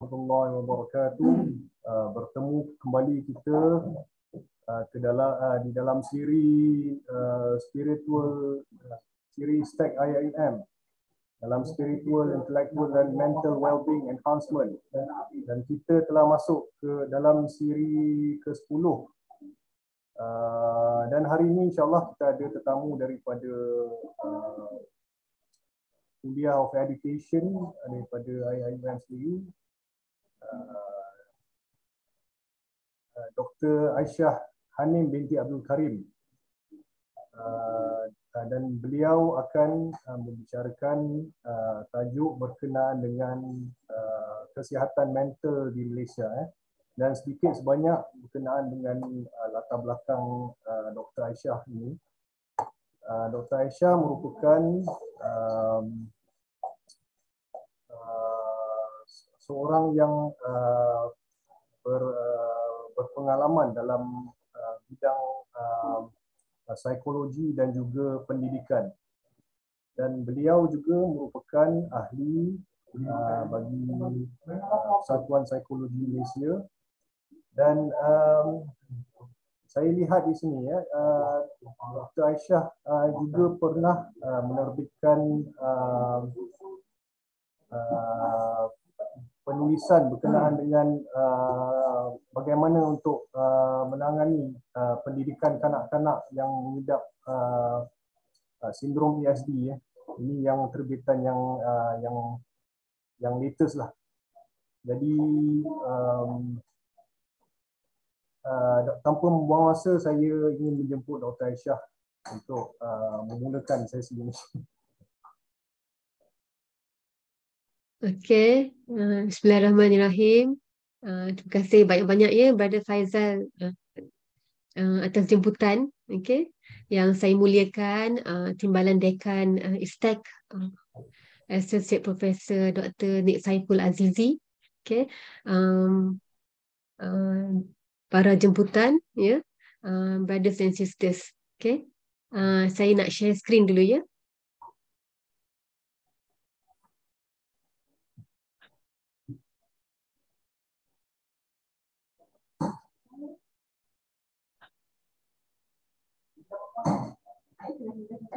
warahmatullahi wabarakatuh. Ah, bertemu kembali kita ah, ke dalam ah, di dalam siri spiritual siri stack IIM dalam spiritual intellectual dan mental well-being enhancement dan kita telah masuk ke dalam siri ke-10 dan hari ini insyaallah kita ada tetamu daripada India of Education daripada IIM sendiri Uh, uh, Dr. Aisyah Hanim binti Abdul Karim uh, uh, dan beliau akan uh, membicarakan uh, tajuk berkenaan dengan uh, kesihatan mental di Malaysia eh. dan sedikit sebanyak berkenaan dengan uh, latar belakang uh, Dr. Aisyah ini. Uh, Dr. Aisyah merupakan uh, seorang yang uh, ber, uh, berpengalaman dalam uh, bidang uh, psikologi dan juga pendidikan. Dan beliau juga merupakan ahli uh, bagi uh, Satuan Psikologi Malaysia. Dan um, saya lihat di sini ya, uh, Dr. Aisyah uh, juga pernah uh, menerbitkan um, uh, penulisan berkenaan dengan uh, bagaimana untuk uh, menangani uh, pendidikan kanak-kanak yang mengidap uh, uh, sindrom ESD ya. Ini yang terbitan yang uh, yang yang latest lah. Jadi um, uh, tanpa membuang masa saya ingin menjemput Dr. Aisyah untuk uh, memulakan sesi ini. Okay, uh, Bismillahirrahmanirrahim. Uh, terima kasih banyak-banyak ya, Brother Faizal uh, uh, atas jemputan. Okay, yang saya muliakan uh, timbalan dekan uh, Istek, uh, Associate Professor Dr. Nik Saiful Azizi. Okay, um, uh, para jemputan ya, yeah? uh, brothers and sisters. Okay, uh, saya nak share screen dulu ya. Yeah?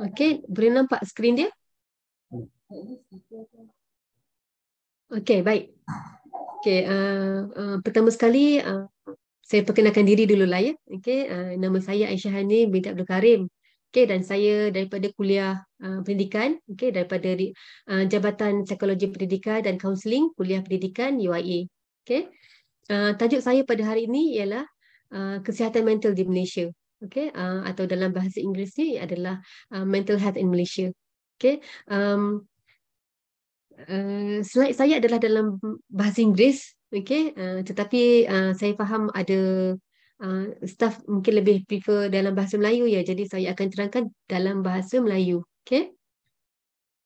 Okey, boleh nampak skrin dia? Okey, baik. Okey, uh, uh, pertama sekali uh, saya perkenalkan diri dulu lah ya. Okey, uh, nama saya Aisyah Hani binti Abdul Karim. Okey, dan saya daripada kuliah uh, pendidikan, okey, daripada uh, Jabatan Psikologi Pendidikan dan Counseling Kuliah Pendidikan UIA. Okey. Uh, tajuk saya pada hari ini ialah uh, kesihatan mental di Malaysia okay, uh, atau dalam bahasa Inggeris ni adalah uh, mental health in Malaysia. Okay, um, uh, slide saya adalah dalam bahasa Inggeris, okay, uh, tetapi uh, saya faham ada uh, staff mungkin lebih prefer dalam bahasa Melayu ya, jadi saya akan terangkan dalam bahasa Melayu, okay?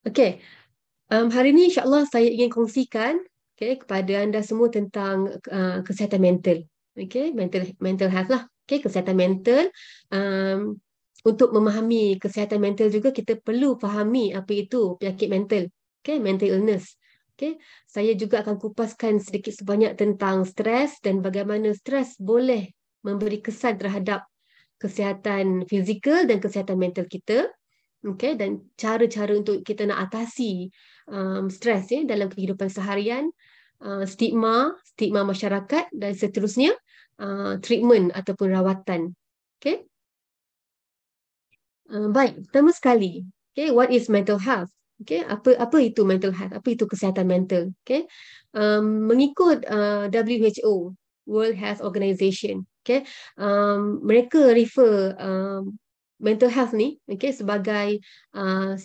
Okay, um, hari ini Allah saya ingin kongsikan okay, kepada anda semua tentang uh, kesihatan mental. Okay, mental mental health lah okay, kesihatan mental. Um, untuk memahami kesihatan mental juga kita perlu fahami apa itu penyakit mental, okay, mental illness. Okay, saya juga akan kupaskan sedikit sebanyak tentang stres dan bagaimana stres boleh memberi kesan terhadap kesihatan fizikal dan kesihatan mental kita. Okay, dan cara-cara untuk kita nak atasi um, stres ya dalam kehidupan seharian, uh, stigma, stigma masyarakat dan seterusnya uh, treatment ataupun rawatan. Okay. Uh, baik, pertama sekali, okay, what is mental health? Okay, apa apa itu mental health? Apa itu kesihatan mental? Okay, um, mengikut uh, WHO, World Health Organization, okay, um, mereka refer um, mental health ni okay, sebagai uh,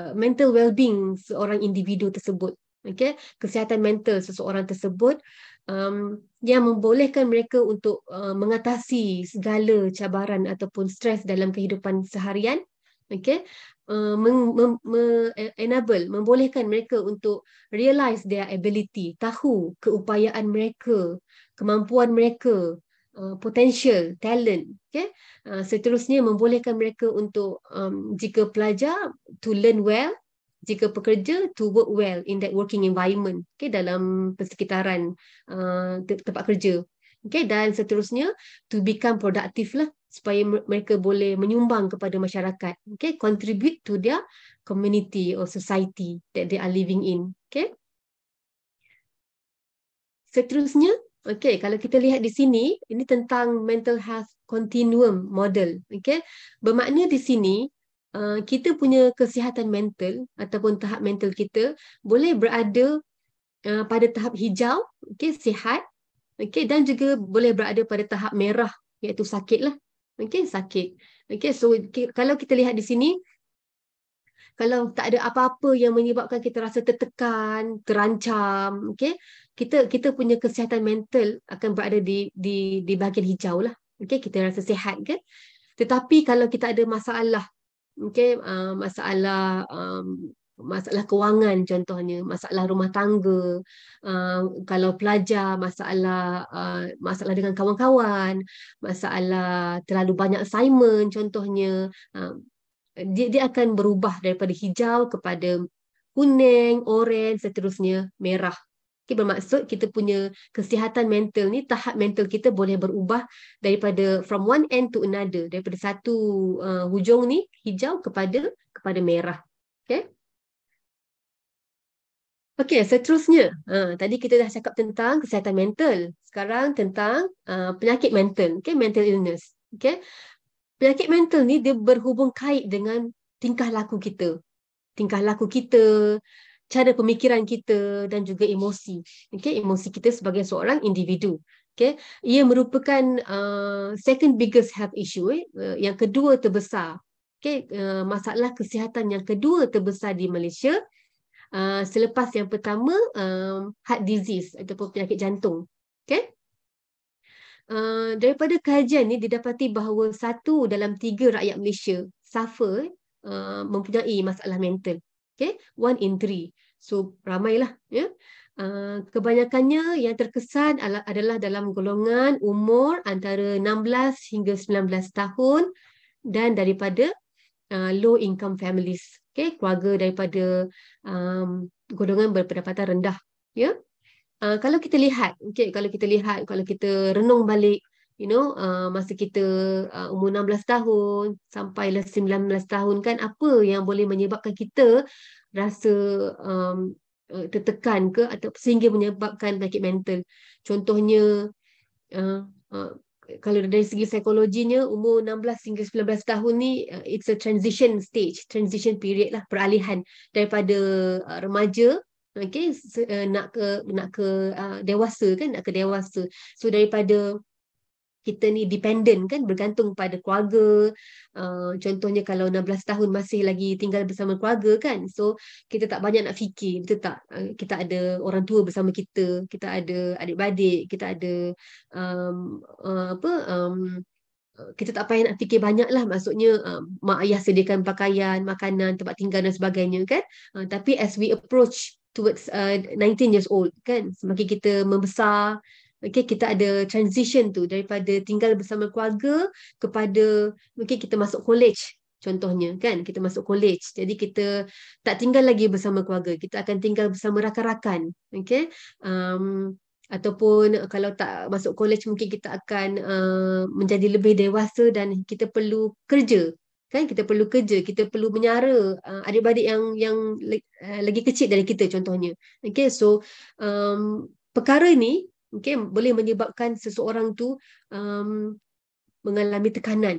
uh mental well-being seorang individu tersebut. Okay, kesihatan mental seseorang tersebut uh, um, yang membolehkan mereka untuk uh, mengatasi segala cabaran ataupun stres dalam kehidupan seharian okey uh, meng- mem- me- enable membolehkan mereka untuk realize their ability tahu keupayaan mereka kemampuan mereka Uh, potential talent okay? uh, seterusnya membolehkan mereka untuk um, jika pelajar to learn well jika pekerja to work well in that working environment okay dalam persekitaran uh, tempat kerja okay dan seterusnya to become productive lah supaya mereka boleh menyumbang kepada masyarakat okay contribute to their community or society that they are living in okay seterusnya okay kalau kita lihat di sini ini tentang mental health continuum model okay bermakna di sini uh, kita punya kesihatan mental ataupun tahap mental kita boleh berada uh, pada tahap hijau, okay, sihat, okay, dan juga boleh berada pada tahap merah, iaitu sakit lah, okay, sakit. Okay, so kalau kita lihat di sini, kalau tak ada apa-apa yang menyebabkan kita rasa tertekan, terancam, okay, kita kita punya kesihatan mental akan berada di di di bahagian hijau lah. Okay, kita rasa sihat kan? Tetapi kalau kita ada masalah okay, uh, masalah um, masalah kewangan contohnya masalah rumah tangga uh, kalau pelajar masalah uh, masalah dengan kawan-kawan masalah terlalu banyak assignment contohnya uh, dia dia akan berubah daripada hijau kepada kuning, oranye, seterusnya merah Okay, bermaksud kita punya kesihatan mental ni, tahap mental kita boleh berubah daripada from one end to another, daripada satu uh, hujung ni hijau kepada kepada merah. Okay. Okey, seterusnya. Ha, tadi kita dah cakap tentang kesihatan mental. Sekarang tentang uh, penyakit mental. Okay, mental illness. Okay. Penyakit mental ni dia berhubung kait dengan tingkah laku kita. Tingkah laku kita, cara pemikiran kita dan juga emosi. Okay, emosi kita sebagai seorang individu. Okay, ia merupakan uh, second biggest health issue eh? Uh, yang kedua terbesar. Okay, uh, masalah kesihatan yang kedua terbesar di Malaysia uh, selepas yang pertama um, heart disease ataupun penyakit jantung. Okay. Uh, daripada kajian ini didapati bahawa satu dalam tiga rakyat Malaysia suffer uh, mempunyai masalah mental okay one in three so ramailah ya uh, kebanyakannya yang terkesan adalah dalam golongan umur antara 16 hingga 19 tahun dan daripada uh, low income families okay keluarga daripada um, golongan berpendapatan rendah ya yeah? uh, kalau kita lihat okay kalau kita lihat kalau kita renung balik you know uh, masa kita uh, umur 16 tahun sampai 19 lah tahun kan apa yang boleh menyebabkan kita rasa um, uh, tertekan ke atau sehingga menyebabkan penyakit mental contohnya uh, uh, kalau dari segi psikologinya umur 16 hingga 19 tahun ni uh, it's a transition stage transition period lah peralihan daripada uh, remaja okay uh, nak ke nak ke uh, dewasa kan nak ke dewasa so daripada kita ni dependent kan bergantung pada keluarga uh, contohnya kalau 16 tahun masih lagi tinggal bersama keluarga kan so kita tak banyak nak fikir betul tak uh, kita ada orang tua bersama kita kita ada adik-beradik kita ada um, uh, apa um, uh, kita tak payah nak fikir banyak lah maksudnya uh, mak ayah sediakan pakaian makanan tempat tinggal dan sebagainya kan uh, tapi as we approach towards uh, 19 years old kan semakin kita membesar Okay, kita ada transition tu daripada tinggal bersama keluarga kepada mungkin kita masuk college contohnya kan kita masuk college jadi kita tak tinggal lagi bersama keluarga kita akan tinggal bersama rakan-rakan okey um, ataupun kalau tak masuk college mungkin kita akan uh, menjadi lebih dewasa dan kita perlu kerja kan kita perlu kerja kita perlu menyara uh, adik-adik yang yang uh, lagi kecil dari kita contohnya okey so um, perkara ni okay, boleh menyebabkan seseorang tu um, mengalami tekanan.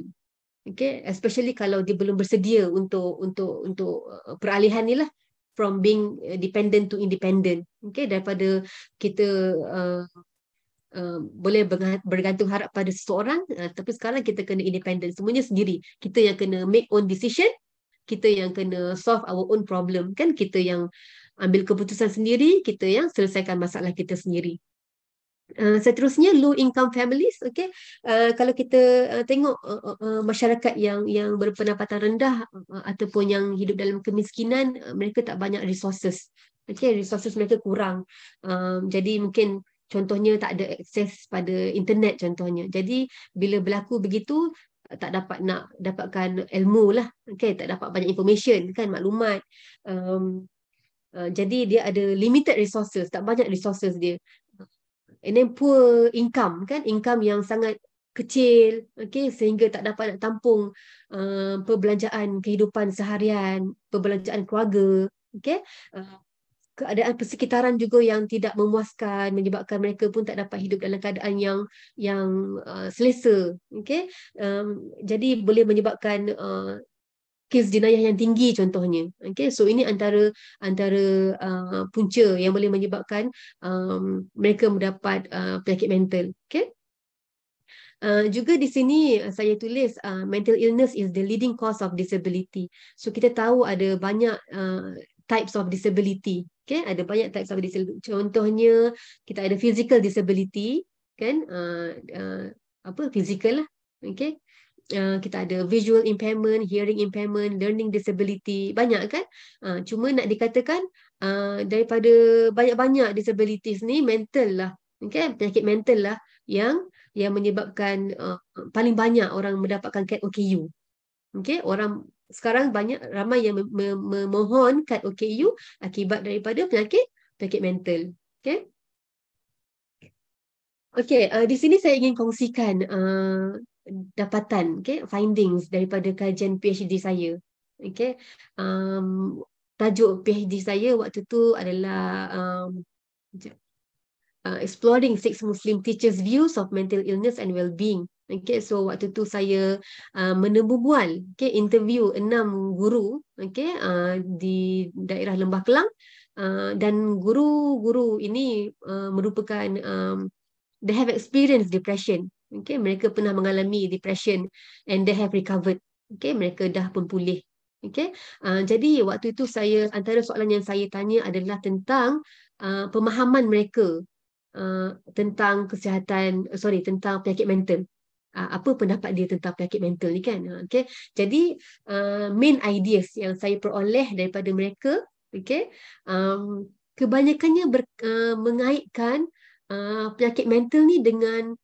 Okay, especially kalau dia belum bersedia untuk untuk untuk uh, peralihan ni lah from being uh, dependent to independent. Okay, daripada kita uh, Uh, boleh bergantung harap pada seseorang uh, tapi sekarang kita kena independent semuanya sendiri kita yang kena make own decision kita yang kena solve our own problem kan kita yang ambil keputusan sendiri kita yang selesaikan masalah kita sendiri Eh, seterusnya low income families okey uh, kalau kita uh, tengok uh, uh, masyarakat yang yang berpendapatan rendah uh, ataupun yang hidup dalam kemiskinan uh, mereka tak banyak resources okey resources mereka kurang um, jadi mungkin contohnya tak ada akses pada internet contohnya jadi bila berlaku begitu tak dapat nak dapatkan ilmu lah okey tak dapat banyak information kan maklumat um, Uh, jadi dia ada limited resources, tak banyak resources dia and then poor income kan income yang sangat kecil okay sehingga tak dapat nak tampung uh, perbelanjaan kehidupan seharian perbelanjaan keluarga okay uh, keadaan persekitaran juga yang tidak memuaskan menyebabkan mereka pun tak dapat hidup dalam keadaan yang yang uh, selesa okay um, jadi boleh menyebabkan uh, kes jenayah yang tinggi contohnya. Okay, so ini antara antara uh, punca yang boleh menyebabkan um, mereka mendapat uh, penyakit mental. Okay. Uh, juga di sini uh, saya tulis uh, mental illness is the leading cause of disability. So kita tahu ada banyak uh, types of disability. Okay, ada banyak types of disability. Contohnya kita ada physical disability, kan? Uh, uh, apa physical lah? Okay, uh, kita ada visual impairment, hearing impairment, learning disability, banyak kan? Uh, cuma nak dikatakan uh, daripada banyak-banyak disabilities ni mental lah. Okay? Penyakit mental lah yang yang menyebabkan uh, paling banyak orang mendapatkan kad OKU. Okay? Orang sekarang banyak ramai yang memohon kad OKU akibat daripada penyakit penyakit mental. Okay? Okay, uh, di sini saya ingin kongsikan uh, dapatan, okay, findings daripada kajian PhD saya. Okay, um, tajuk PhD saya waktu tu adalah um, uh, exploring six Muslim teachers' views of mental illness and well-being. Okay, so waktu tu saya uh, menemubual, okay, interview enam guru, okay, uh, di daerah Lembah Kelang. Uh, dan guru-guru ini uh, merupakan um, they have experienced depression Okay, mereka pernah mengalami depression and they have recovered. Okay, mereka dah pun pulih. Okay, uh, jadi waktu itu saya antara soalan yang saya tanya adalah tentang uh, pemahaman mereka uh, tentang kesihatan, uh, sorry, tentang penyakit mental. Uh, apa pendapat dia tentang penyakit mental ni kan? Uh, okay, jadi uh, main ideas yang saya peroleh daripada mereka, okay, um, kebanyakannya ber, uh, mengaitkan uh, penyakit mental ni dengan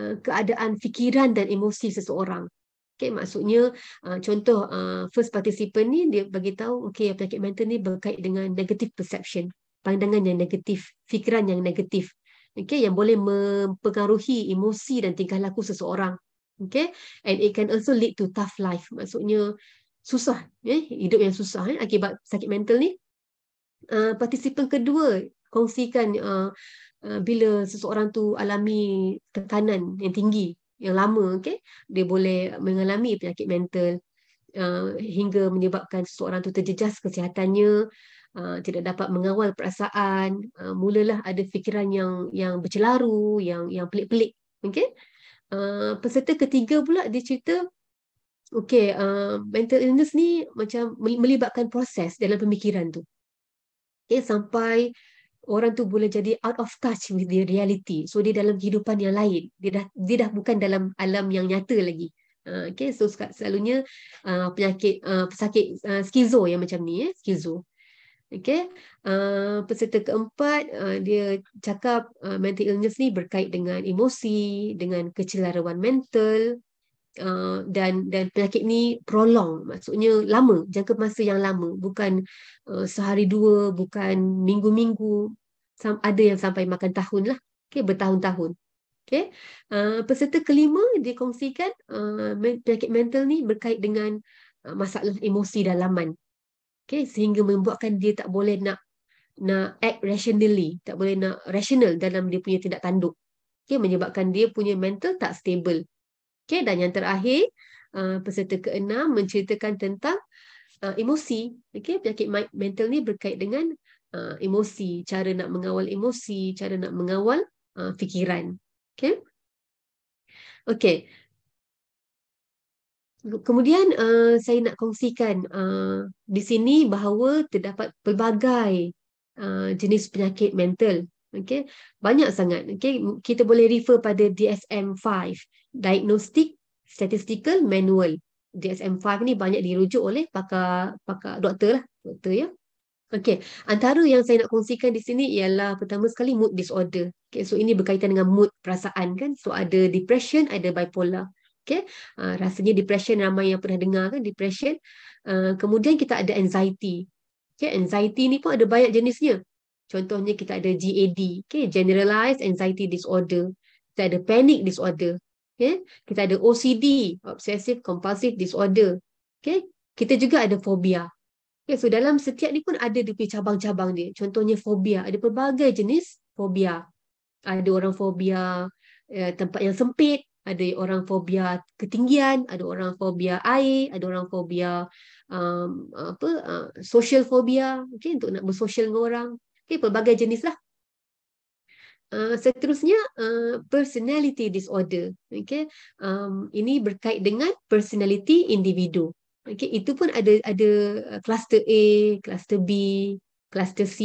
Eh, keadaan fikiran dan emosi seseorang. Okay, maksudnya eh, contoh eh, first participant ni dia bagi tahu okey penyakit mental ni berkait dengan negative perception, pandangan yang negatif, fikiran yang negatif. Okey, yang boleh mempengaruhi emosi dan tingkah laku seseorang. Okey, and it can also lead to tough life. Maksudnya susah, eh? hidup yang susah eh? akibat sakit mental ni. Uh, participant kedua kongsikan uh, Eh, bila seseorang tu alami tekanan yang tinggi yang lama okey dia boleh mengalami penyakit mental uh, hingga menyebabkan seseorang tu terjejas kesihatannya uh, eh, tidak dapat mengawal perasaan uh, mulalah ada fikiran yang yang bercelaru yang yang pelik-pelik okey uh, peserta ketiga pula dia cerita okey uh, mental illness ni macam melibatkan proses dalam pemikiran tu okey sampai orang tu boleh jadi out of touch with the reality. So dia dalam kehidupan yang lain. Dia dah dia dah bukan dalam alam yang nyata lagi. Ah, okay, so selalunya ah, penyakit uh, pesakit skizo yang macam ni, eh? skizo. Okay, uh, peserta keempat uh, dia cakap uh, mental illness ni berkait dengan emosi, dengan kecelaruan mental, Uh, dan dan penyakit ni prolong maksudnya lama jangka masa yang lama bukan uh, sehari dua bukan minggu-minggu ada yang sampai makan tahun lah okay, bertahun-tahun okay. Uh, peserta kelima dia kongsikan uh, penyakit mental ni berkait dengan uh, masalah emosi dalaman okay, sehingga membuatkan dia tak boleh nak nak act rationally tak boleh nak rational dalam dia punya tindak tanduk okay, menyebabkan dia punya mental tak stable Okay, dan yang terakhir, uh, peserta keenam menceritakan tentang uh, emosi. Okay, penyakit mental ni berkait dengan uh, emosi, cara nak mengawal emosi, cara nak mengawal uh, fikiran. Okay. Okay. Kemudian uh, saya nak kongsikan uh, di sini bahawa terdapat pelbagai uh, jenis penyakit mental. Okay. Banyak sangat. Okay. Kita boleh refer pada DSM-5 diagnostic statistical manual. DSM-5 ni banyak dirujuk oleh pakar pakar doktor lah, doktor ya. Okey, antara yang saya nak kongsikan di sini ialah pertama sekali mood disorder. Okey, so ini berkaitan dengan mood perasaan kan. So ada depression, ada bipolar. Okey, uh, rasanya depression ramai yang pernah dengar kan, depression. Uh, kemudian kita ada anxiety. Okey, anxiety ni pun ada banyak jenisnya. Contohnya kita ada GAD, Okey generalized anxiety disorder. Kita ada panic disorder okay? kita ada OCD obsessive compulsive disorder okay? kita juga ada fobia okay, so dalam setiap ni pun ada dia cabang-cabang dia contohnya fobia ada pelbagai jenis fobia ada orang fobia eh, tempat yang sempit ada orang fobia ketinggian ada orang fobia air ada orang fobia um, apa uh, social fobia okay? untuk nak bersosial dengan orang okay, pelbagai jenis lah Uh, seterusnya uh, personality disorder. Okay, um, ini berkait dengan personality individu. Okay, itu pun ada ada eh, cluster A, cluster B, cluster C.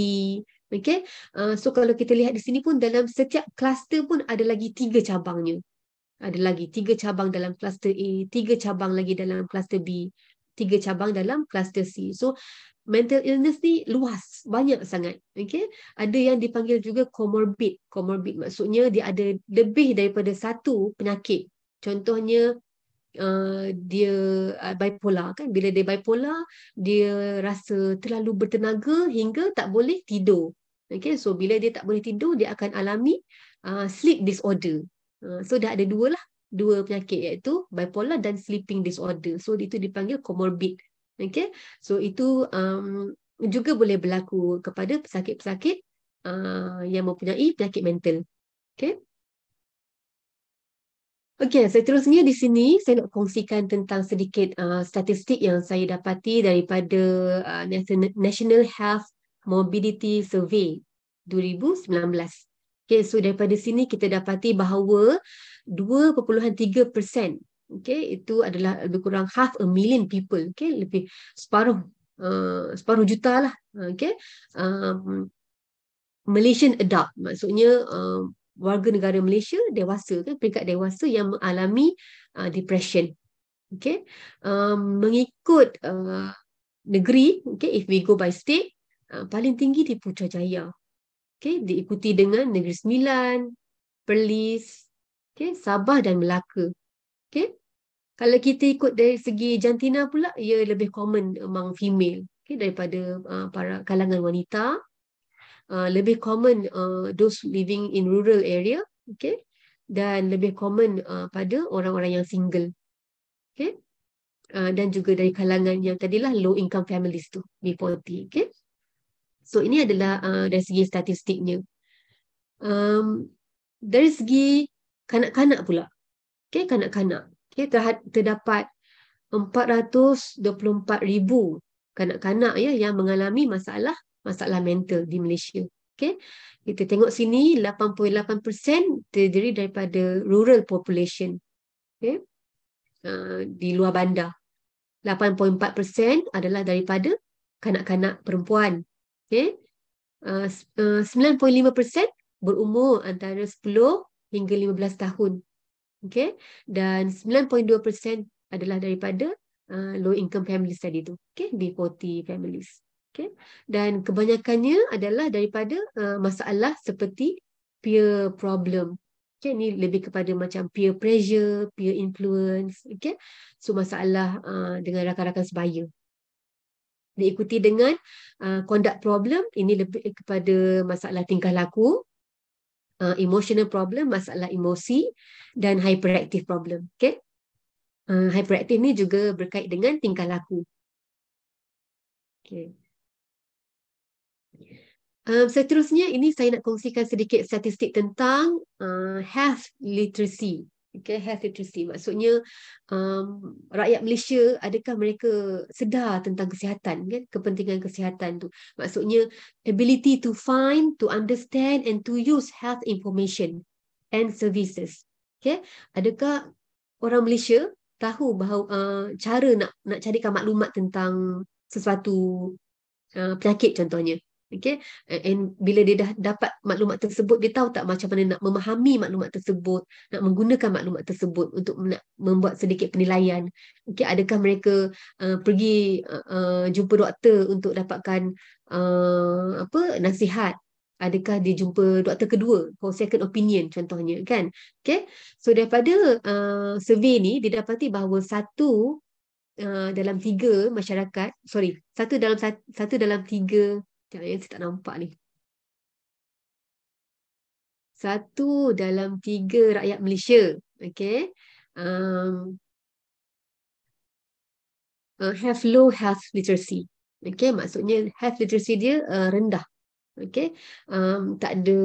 Okay, uh, so kalau kita lihat di sini pun dalam setiap cluster pun ada lagi tiga cabangnya. Ada lagi tiga cabang dalam cluster A, tiga cabang lagi dalam cluster B, tiga cabang dalam cluster C. So mental illness ni luas banyak sangat okey ada yang dipanggil juga comorbid comorbid maksudnya dia ada lebih daripada satu penyakit contohnya uh, dia uh, bipolar kan bila dia bipolar dia rasa terlalu bertenaga hingga tak boleh tidur okey so bila dia tak boleh tidur dia akan alami uh, sleep disorder uh, so dah ada dua lah dua penyakit iaitu bipolar dan sleeping disorder so itu dipanggil comorbid Okay, so itu um, juga boleh berlaku kepada pesakit-pesakit uh, yang mempunyai penyakit mental. Okay. Okey, seterusnya di sini saya nak kongsikan tentang sedikit uh, statistik yang saya dapati daripada uh, National Health Mobility Survey 2019. Okay, so daripada sini kita dapati bahawa 2.3% okay itu adalah lebih kurang half a million people okay lebih separuh uh, separuh juta lah uh, okay um, Malaysian adult maksudnya uh, warga negara Malaysia dewasa kan peringkat dewasa yang mengalami uh, depression okay um, mengikut uh, negeri okay if we go by state uh, paling tinggi di Putrajaya okay diikuti dengan Negeri Sembilan Perlis okay Sabah dan Melaka Okay. Kalau kita ikut dari segi jantina pula, ia lebih common among female okay, daripada uh, para kalangan wanita. Uh, lebih common uh, those living in rural area. Okay. Dan lebih common uh, pada orang-orang yang single. Okay. Uh, dan juga dari kalangan yang tadilah low income families tu, B40. Okay. So ini adalah uh, dari segi statistiknya. Um, dari segi kanak-kanak pula okay, kanak-kanak. Okay, terhad, terdapat 424,000 kanak-kanak ya yang mengalami masalah masalah mental di Malaysia. Okay. Kita tengok sini 8.8% terdiri daripada rural population. Okay. Uh, di luar bandar. 8.4% adalah daripada kanak-kanak perempuan. Okay. Uh, uh, 9.5% berumur antara 10 hingga 15 tahun okay? dan 9.2% adalah daripada uh, low income families tadi tu, okay? B40 families. Okay? Dan kebanyakannya adalah daripada uh, masalah seperti peer problem. Okay? Ini lebih kepada macam peer pressure, peer influence. Okay? So masalah uh, dengan rakan-rakan sebaya. Diikuti dengan uh, conduct problem, ini lebih kepada masalah tingkah laku. Uh, emotional problem, masalah emosi dan hyperactive problem. Okay? Uh, hyperactive ni juga berkait dengan tingkah laku. Okay. Um, seterusnya, ini saya nak kongsikan sedikit statistik tentang uh, health literacy okay health literacy maksudnya um, rakyat Malaysia adakah mereka sedar tentang kesihatan kan kepentingan kesihatan tu maksudnya ability to find to understand and to use health information and services okay adakah orang Malaysia tahu bahawa uh, cara nak nak carikan maklumat tentang sesuatu uh, penyakit contohnya okay and bila dia dah dapat maklumat tersebut dia tahu tak macam mana nak memahami maklumat tersebut nak menggunakan maklumat tersebut untuk nak membuat sedikit penilaian okay adakah mereka uh, pergi uh, uh, jumpa doktor untuk dapatkan uh, apa nasihat adakah dia jumpa doktor kedua for second opinion contohnya kan okay so daripada uh, survey ni didapati bahawa satu Uh, dalam tiga masyarakat sorry satu dalam satu dalam tiga sekarang saya tak nampak ni. Satu dalam tiga rakyat Malaysia. Okay. Um, uh, have low health literacy. Okay. Maksudnya health literacy dia uh, rendah. Okay. Um, tak ada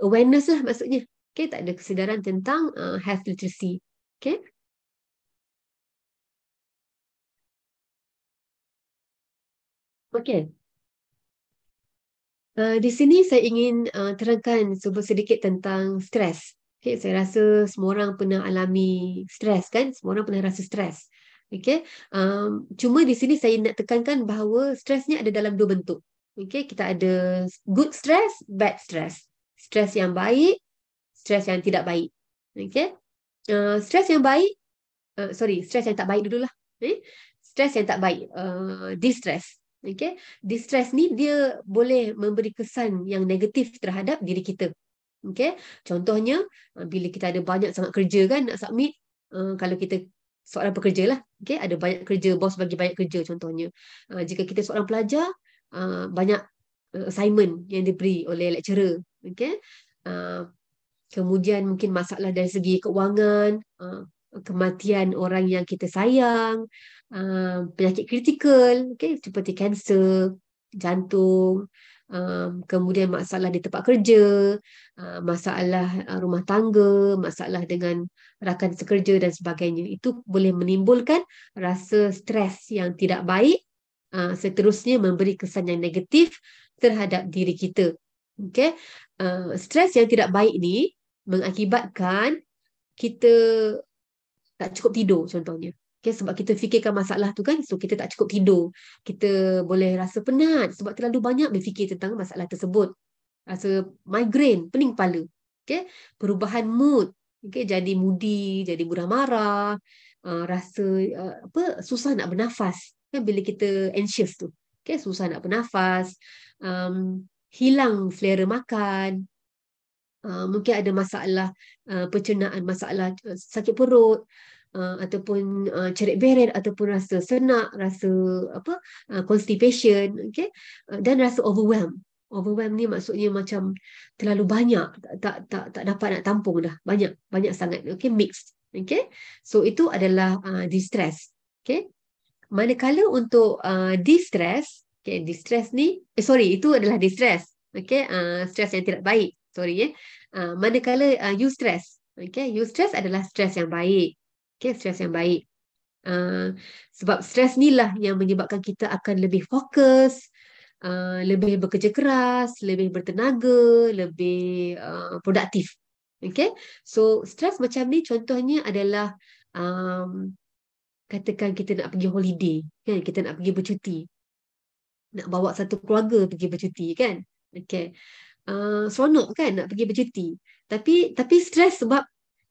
awareness lah maksudnya. Okay. Tak ada kesedaran tentang uh, health literacy. Okay. Okay. Eh, di sini saya ingin uh, terangkan sebuah sedikit tentang stres. Okay, saya rasa semua orang pernah alami stres kan? Semua orang pernah rasa stres. Okay, um, cuma di sini saya nak tekankan bahawa stresnya ada dalam dua bentuk. Okay, kita ada good stress, bad stress. Stress yang baik, stress yang tidak baik. Okay, uh, eh, stress yang baik, uh, sorry, stress yang tak baik dulu lah. Okay? Stress yang tak baik, uh, distress. Okay. Distress ni dia boleh memberi kesan yang negatif terhadap diri kita. Okay. Contohnya, ah, bila kita ada banyak sangat kerja kan nak submit, uh, kalau kita seorang pekerja lah, okay. ada banyak kerja, bos bagi banyak kerja contohnya. Uh, jika kita seorang pelajar, uh, banyak eh, assignment yang diberi oleh lecturer. Okay. Uh, kemudian mungkin masalah dari segi keuangan, uh, kematian orang yang kita sayang, uh, uh, penyakit kritikal, okay, seperti kanser, jantung, um, kemudian masalah di tempat kerja, uh, masalah rumah tangga, masalah dengan rakan sekerja dan sebagainya. Itu boleh menimbulkan rasa stres yang tidak baik, uh, seterusnya memberi kesan yang negatif terhadap diri kita. Okay? Uh, stres yang tidak baik ni mengakibatkan kita tak cukup tidur contohnya. Okay, sebab kita fikirkan masalah tu kan, so kita tak cukup tidur. Kita boleh rasa penat sebab terlalu banyak berfikir tentang masalah tersebut. Rasa migraine, pening kepala. Okay, perubahan mood. Okay, jadi moody, jadi mudah marah. Uh, rasa uh, apa susah nak bernafas kan, bila kita anxious tu. Okay, susah nak bernafas. Um, hilang selera makan. Uh, mungkin ada masalah uh, pencernaan, masalah uh, sakit perut. Uh, ataupun uh, cerit beret ataupun rasa senak rasa apa uh, constipation okey uh, dan rasa overwhelm overwhelm ni maksudnya macam terlalu banyak tak tak tak, tak dapat nak tampung dah banyak banyak sangat okey mixed okey so itu adalah uh, distress okey manakala untuk uh, distress okey distress ni eh, sorry itu adalah distress okey uh, stress yang tidak baik sorry ya eh. uh, manakala uh, you stress okey you stress adalah stress yang baik Okay, stres yang baik. Uh, sebab stres ni lah yang menyebabkan kita akan lebih fokus, uh, lebih bekerja keras, lebih bertenaga, lebih uh, produktif. Okay, so stres macam ni contohnya adalah um, katakan kita nak pergi holiday, kan? kita nak pergi bercuti. Nak bawa satu keluarga pergi bercuti kan? Okay. Uh, seronok kan nak pergi bercuti. Tapi tapi stres sebab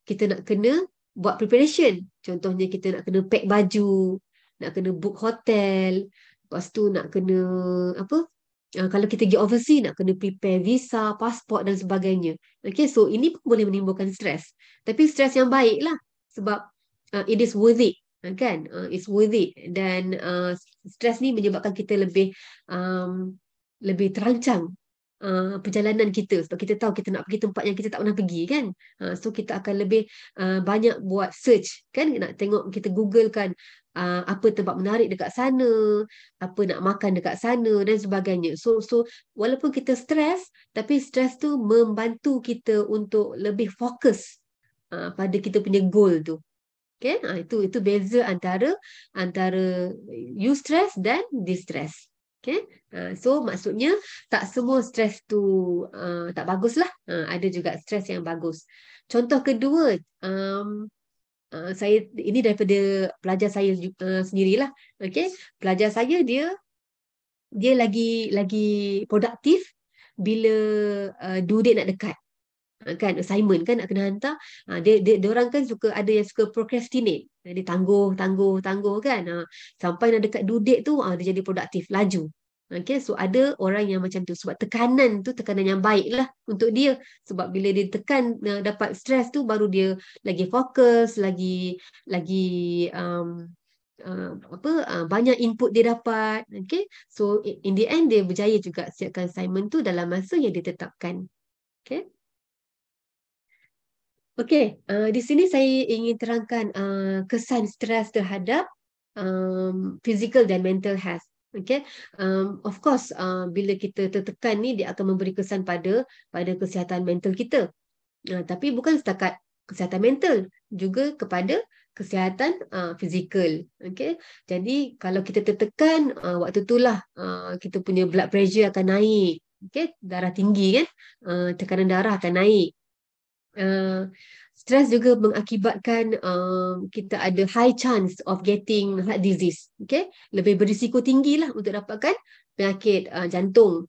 kita nak kena buat preparation. Contohnya kita nak kena pack baju, nak kena book hotel, lepas tu nak kena apa? Uh, kalau kita pergi overseas nak kena prepare visa, pasport dan sebagainya. Okay, so ini pun boleh menimbulkan stres. Tapi stres yang baik lah sebab uh, it is worth it. Ah, kan? Uh, it's worth it. Dan uh, stres ni menyebabkan kita lebih um, lebih terancang Uh, perjalanan kita sebab kita tahu kita nak pergi tempat yang kita tak pernah pergi kan uh, so kita akan lebih uh, banyak buat search kan nak tengok kita google kan uh, apa tempat menarik dekat sana apa nak makan dekat sana dan sebagainya so so walaupun kita stres tapi stres tu membantu kita untuk lebih fokus pada kita punya goal tu kan okay? itu itu beza antara antara you stress dan distress Okay. Uh, so maksudnya tak semua stres tu uh, tak bagus lah. Uh, ada juga stres yang bagus. Contoh kedua, um, uh, saya ini daripada pelajar saya uh, sendirilah. Okay. Pelajar saya dia dia lagi lagi produktif bila uh, due nak dekat kan assignment kan nak kena hantar ha, dia, dia dia orang kan suka ada yang suka procrastinate dia tangguh tangguh tangguh kan ha, sampai nak dekat due date tu ha, dia jadi produktif laju Okay, so ada orang yang macam tu sebab tekanan tu tekanan yang baik lah untuk dia sebab bila dia tekan ha, dapat stres tu baru dia lagi fokus lagi lagi um, Uh, apa uh, banyak input dia dapat okay so in the end dia berjaya juga siapkan assignment tu dalam masa yang ditetapkan okay Okey, uh, di sini saya ingin terangkan uh, kesan stres terhadap um, physical dan mental health. Okey, um, of course uh, bila kita tertekan ni dia akan memberi kesan pada pada kesihatan mental kita. Uh, tapi bukan setakat kesihatan mental juga kepada kesihatan uh, fizikal. Okey. Jadi kalau kita tertekan uh, waktu itulah uh, kita punya blood pressure akan naik. Okey, darah tinggi kan? Uh, tekanan darah akan naik. Eh, Stress juga mengakibatkan uh, kita ada high chance of getting heart disease. Okay, lebih berisiko tinggi lah untuk dapatkan penyakit uh, jantung.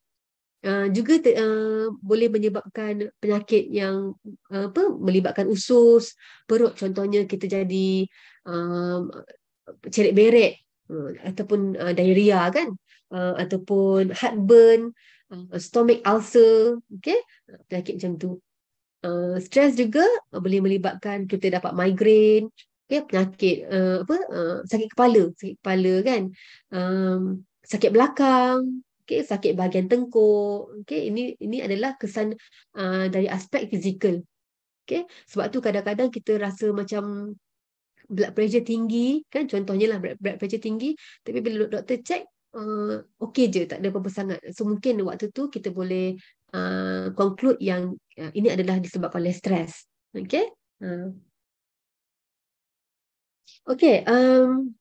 Uh, juga te, uh, boleh menyebabkan penyakit yang uh, apa melibatkan usus, perut contohnya kita jadi uh, um, cerit beret uh, ataupun uh, diarrhea kan uh, ataupun heartburn, uh, stomach ulcer, okay? penyakit macam tu uh, stres juga uh, boleh melibatkan kita dapat migrain okay, penyakit uh, apa uh, sakit kepala sakit kepala kan um, sakit belakang okay, sakit bahagian tengkuk okay, ini ini adalah kesan uh, dari aspek fizikal okay, sebab tu kadang-kadang kita rasa macam blood pressure tinggi kan contohnya lah blood pressure tinggi tapi bila doktor check uh, okey je tak ada apa-apa sangat so mungkin waktu tu kita boleh uh, conclude yang uh, ini adalah disebabkan oleh stres. Okay. Uh. Okay. Um,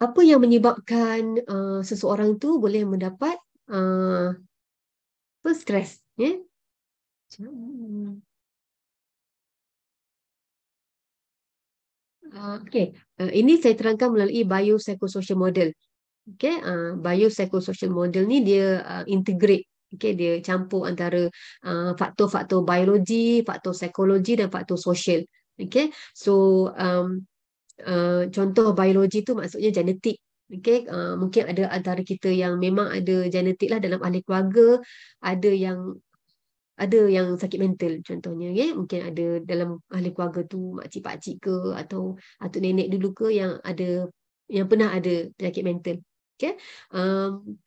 apa yang menyebabkan uh, seseorang tu boleh mendapat uh, stres? Yeah? Uh, okay. Uh, ini saya terangkan melalui biopsychosocial model. Okay, uh, biopsychosocial model ni dia uh, integrate Okay, dia campur antara uh, faktor-faktor biologi, faktor psikologi dan faktor sosial. Okay, so um, uh, contoh biologi tu maksudnya genetik. Okay, uh, mungkin ada antara kita yang memang ada genetik lah dalam ahli keluarga, ada yang ada yang sakit mental contohnya okay? mungkin ada dalam ahli keluarga tu mak pakcik ke atau atuk nenek dulu ke yang ada yang pernah ada penyakit mental Okay. um,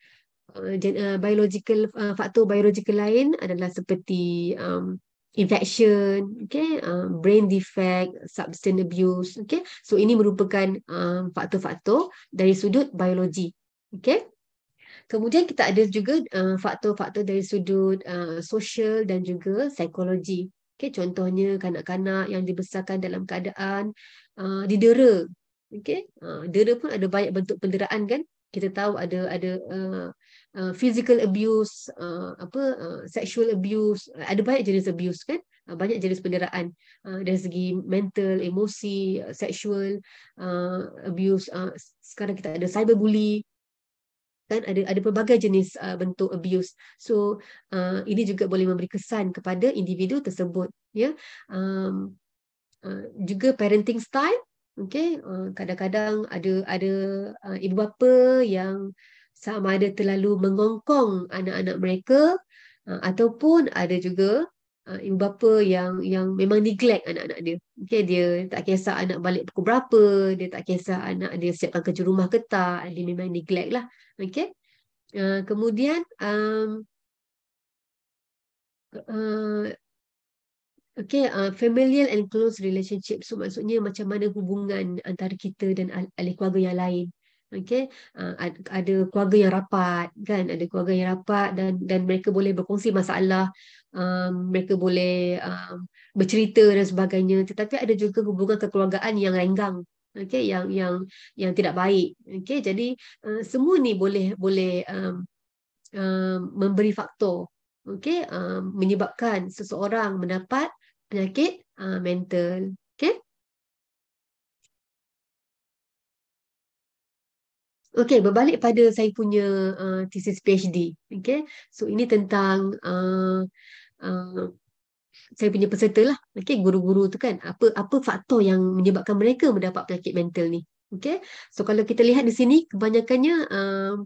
Uh, uh, biological uh, faktor biological lain adalah seperti um, infection, okay, um, brain defect, substance abuse, okay. So ini merupakan um, faktor-faktor dari sudut biologi, okay. Kemudian kita ada juga uh, faktor-faktor dari sudut uh, sosial dan juga psikologi. Okay, contohnya kanak-kanak yang dibesarkan dalam keadaan uh, didera. Okay, uh, dera pun ada banyak bentuk penderaan kan? Kita tahu ada ada uh, Uh, physical abuse, uh, apa uh, sexual abuse, uh, ada banyak jenis abuse kan? Uh, banyak jenis penderaan uh, dari segi mental, emosi, uh, sexual uh, abuse. Uh, sekarang kita ada cyber bully kan ada ada pelbagai jenis uh, bentuk abuse. So uh, ini juga boleh memberi kesan kepada individu tersebut ya. Um, uh, juga parenting style okay. uh, kadang-kadang ada ada uh, ibu bapa yang uh, sama ada terlalu mengongkong anak-anak mereka uh, ataupun ada juga uh, ibu bapa yang yang memang neglect anak-anak dia. Okay, dia tak kisah anak balik pukul berapa, dia tak kisah anak dia siapkan kerja rumah ke tak, dia memang neglect lah. Okay. Uh, kemudian, um, uh, okay, uh, familial and close relationship. So, maksudnya macam mana hubungan antara kita dan ahli keluarga yang lain. Okay, uh, ah, ada keluarga yang rapat kan ada keluarga yang rapat dan dan mereka boleh berkongsi masalah um, mereka boleh um, bercerita dan sebagainya tetapi ada juga hubungan kekeluargaan yang renggang okay, yang yang yang tidak baik Okay, jadi uh, semua ni boleh boleh um, um, memberi faktor okay, um, menyebabkan seseorang mendapat penyakit uh, mental okay. Okay, berbalik pada saya punya uh, thesis PhD. Okay, so ini tentang uh, uh, saya punya peserta lah. Okay, guru-guru tu kan, apa apa faktor yang menyebabkan mereka mendapat penyakit mental ni? Okay, so kalau kita lihat di sini, kebanyakannya uh,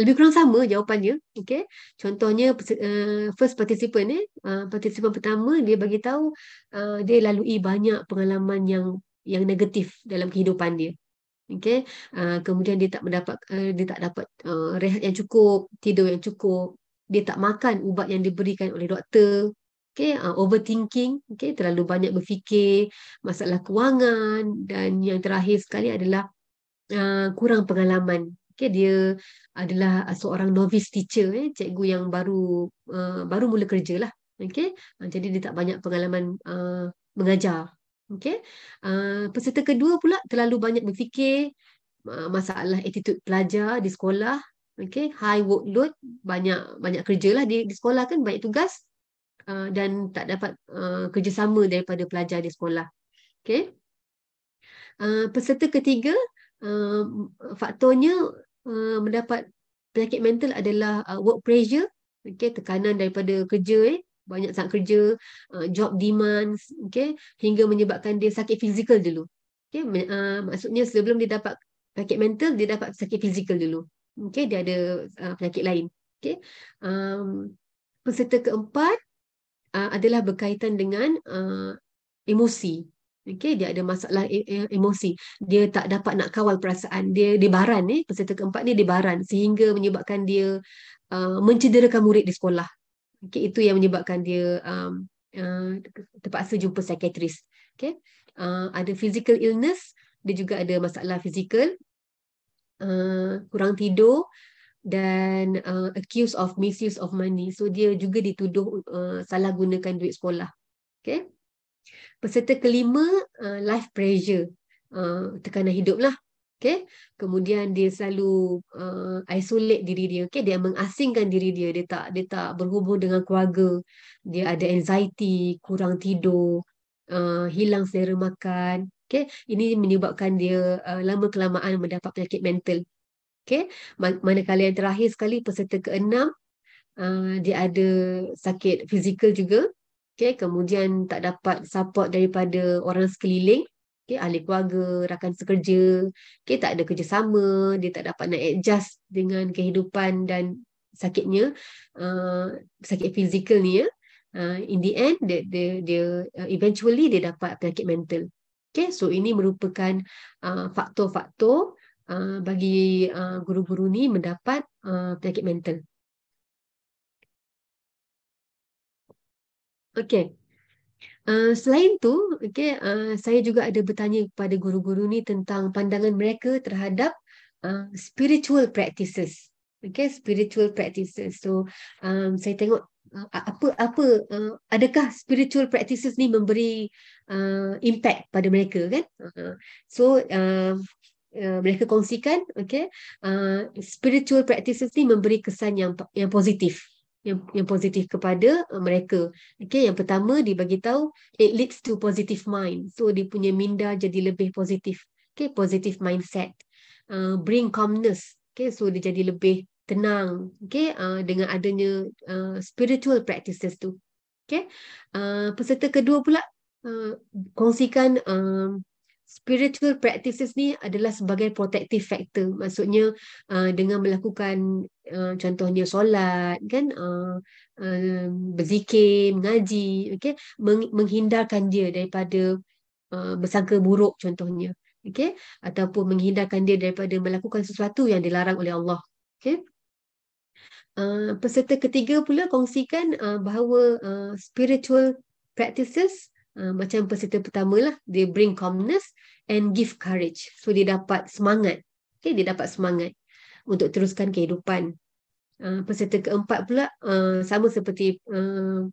lebih kurang sama jawapannya. Okay. Contohnya uh, first participant, eh, uh, participant pertama dia bagi tahu uh, dia lalui banyak pengalaman yang yang negatif dalam kehidupan dia. Okay, uh, ah, kemudian dia tak mendapat uh, dia tak dapat uh, eh, rehat yang cukup tidur yang cukup dia tak makan ubat yang diberikan oleh doktor Okay, uh, ah, overthinking Okay, terlalu banyak berfikir masalah kewangan dan yang terakhir sekali adalah uh, kurang pengalaman Okay, dia adalah seorang novice teacher eh cikgu yang baru uh, baru mula kerja lah. okey uh, jadi dia tak banyak pengalaman uh, mengajar Okay. Uh, ah, peserta kedua pula terlalu banyak berfikir uh, masalah attitude pelajar di sekolah. Okay. High workload, banyak banyak kerja lah di, di sekolah kan, banyak tugas uh, dan tak dapat uh, kerjasama daripada pelajar di sekolah. Okay. Uh, peserta ketiga, uh, faktornya uh, mendapat penyakit mental adalah uh, work pressure, okay, tekanan daripada kerja. Eh banyak sangat kerja, uh, job demands, okay, hingga menyebabkan dia sakit fizikal dulu. Okay, uh, maksudnya sebelum dia dapat sakit mental, dia dapat sakit fizikal dulu. Okay, dia ada uh, penyakit lain. Okay, um, peserta keempat uh, adalah berkaitan dengan uh, emosi. Okay, dia ada masalah e, e, emosi. Dia tak dapat nak kawal perasaan. Dia debaran eh. peserta keempat ni debaran sehingga menyebabkan dia uh, mencederakan murid di sekolah. Okay, itu yang menyebabkan dia um, uh, terpaksa jumpa psikiatris. Okay. Uh, ada physical illness, dia juga ada masalah fizikal, uh, kurang tidur, dan uh, accused of misuse of money. So dia juga dituduh uh, salah gunakan duit sekolah. Okay. Peserta kelima, uh, life pressure. Uh, tekanan hidup lah okay? kemudian dia selalu uh, isolate diri dia okay? dia mengasingkan diri dia dia tak dia tak berhubung dengan keluarga dia ada anxiety kurang tidur uh, hilang selera makan okay? ini menyebabkan dia uh, lama kelamaan mendapat penyakit mental okay? manakala yang terakhir sekali peserta keenam Uh, dia ada sakit fizikal juga okay. kemudian tak dapat support daripada orang sekeliling okay, ahli keluarga, rakan sekerja, okay, tak ada kerjasama, dia tak dapat nak adjust dengan kehidupan dan sakitnya, uh, sakit fizikal ni ya. Uh, in the end, dia, dia, dia uh, eventually dia dapat penyakit mental. Okay, so ini merupakan uh, faktor-faktor uh, bagi uh, guru-guru ni mendapat uh, penyakit mental. Okay, Eh, selain tu, okay, uh, saya juga ada bertanya kepada guru-guru ni tentang pandangan mereka terhadap uh, spiritual practices. Okay, spiritual practices. So, um, saya tengok uh, apa apa uh, adakah spiritual practices ni memberi uh, impact pada mereka kan? Uh, so, uh, Uh, mereka kongsikan okay, uh, spiritual practices ni memberi kesan yang yang positif yang yang positif kepada uh, mereka. okay yang pertama dia bagi tahu it leads to positive mind. So dia punya minda jadi lebih positif. okay positive mindset. Uh, bring calmness. okay so dia jadi lebih tenang. okay uh, dengan adanya uh, spiritual practices tu. okay Uh, peserta kedua pula uh, kongsikan uh, spiritual practices ni adalah sebagai protective factor maksudnya uh, dengan melakukan uh, contohnya solat kan uh, uh, berzikir mengaji okey Meng- menghindarkan dia daripada uh, bersangka buruk contohnya okey ataupun menghindarkan dia daripada melakukan sesuatu yang dilarang oleh Allah okey Uh, peserta ketiga pula kongsikan uh, bahawa uh, spiritual practices uh, Ah, macam peserta pertama lah, dia bring calmness and give courage. So dia dapat semangat. Okay, dia dapat semangat untuk teruskan kehidupan. Uh, peserta keempat pula uh, sama seperti uh,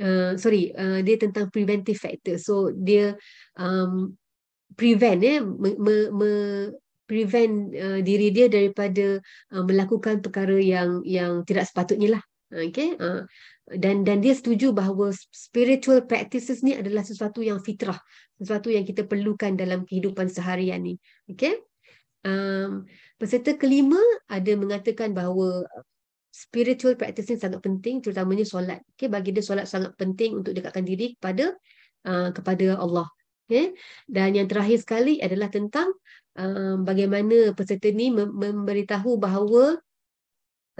uh, sorry uh, dia tentang preventive factor so dia um, prevent ya eh, me, me, me prevent uh, diri dia daripada uh, melakukan perkara yang yang tidak sepatutnya lah Okay, ha. uh, dan dan dia setuju bahawa spiritual practices ni adalah sesuatu yang fitrah, sesuatu yang kita perlukan dalam kehidupan seharian ni. Okay, um, peserta kelima ada mengatakan bahawa uh, spiritual practices sangat penting, terutamanya solat. Okay, bagi dia solat sangat penting untuk dekatkan diri kepada uh, kepada Allah. Okay, dan yang terakhir sekali adalah tentang um, bagaimana peserta ni memberitahu bahawa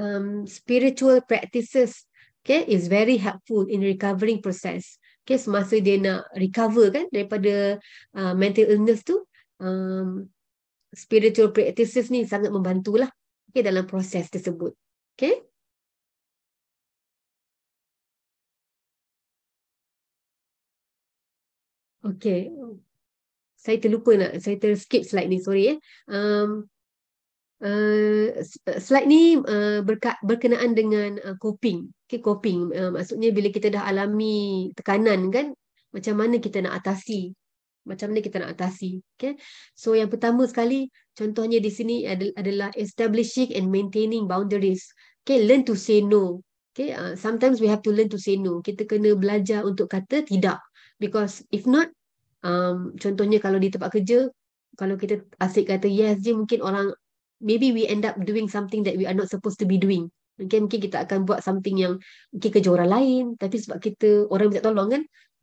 um, spiritual practices okay, is very helpful in recovering process. Okay, semasa dia nak recover kan daripada uh, mental illness tu, um, spiritual practices ni sangat membantulah okay, dalam proses tersebut. Okay. Okay. Saya terlupa nak, saya terskip slide ni, sorry. Eh. Um, uh, slide ni uh, berka- berkenaan dengan uh, coping. Okay, coping uh, maksudnya bila kita dah alami tekanan kan macam mana kita nak atasi? Macam mana kita nak atasi? Okay. So yang pertama sekali contohnya di sini adalah establishing and maintaining boundaries. Okay, learn to say no. Okay, uh, sometimes we have to learn to say no. Kita kena belajar untuk kata tidak. Because if not, um, contohnya kalau di tempat kerja, kalau kita asyik kata yes je, mungkin orang maybe we end up doing something that we are not supposed to be doing. Okay, mungkin kita akan buat something yang mungkin kerja orang lain, tapi sebab kita orang minta tolong kan,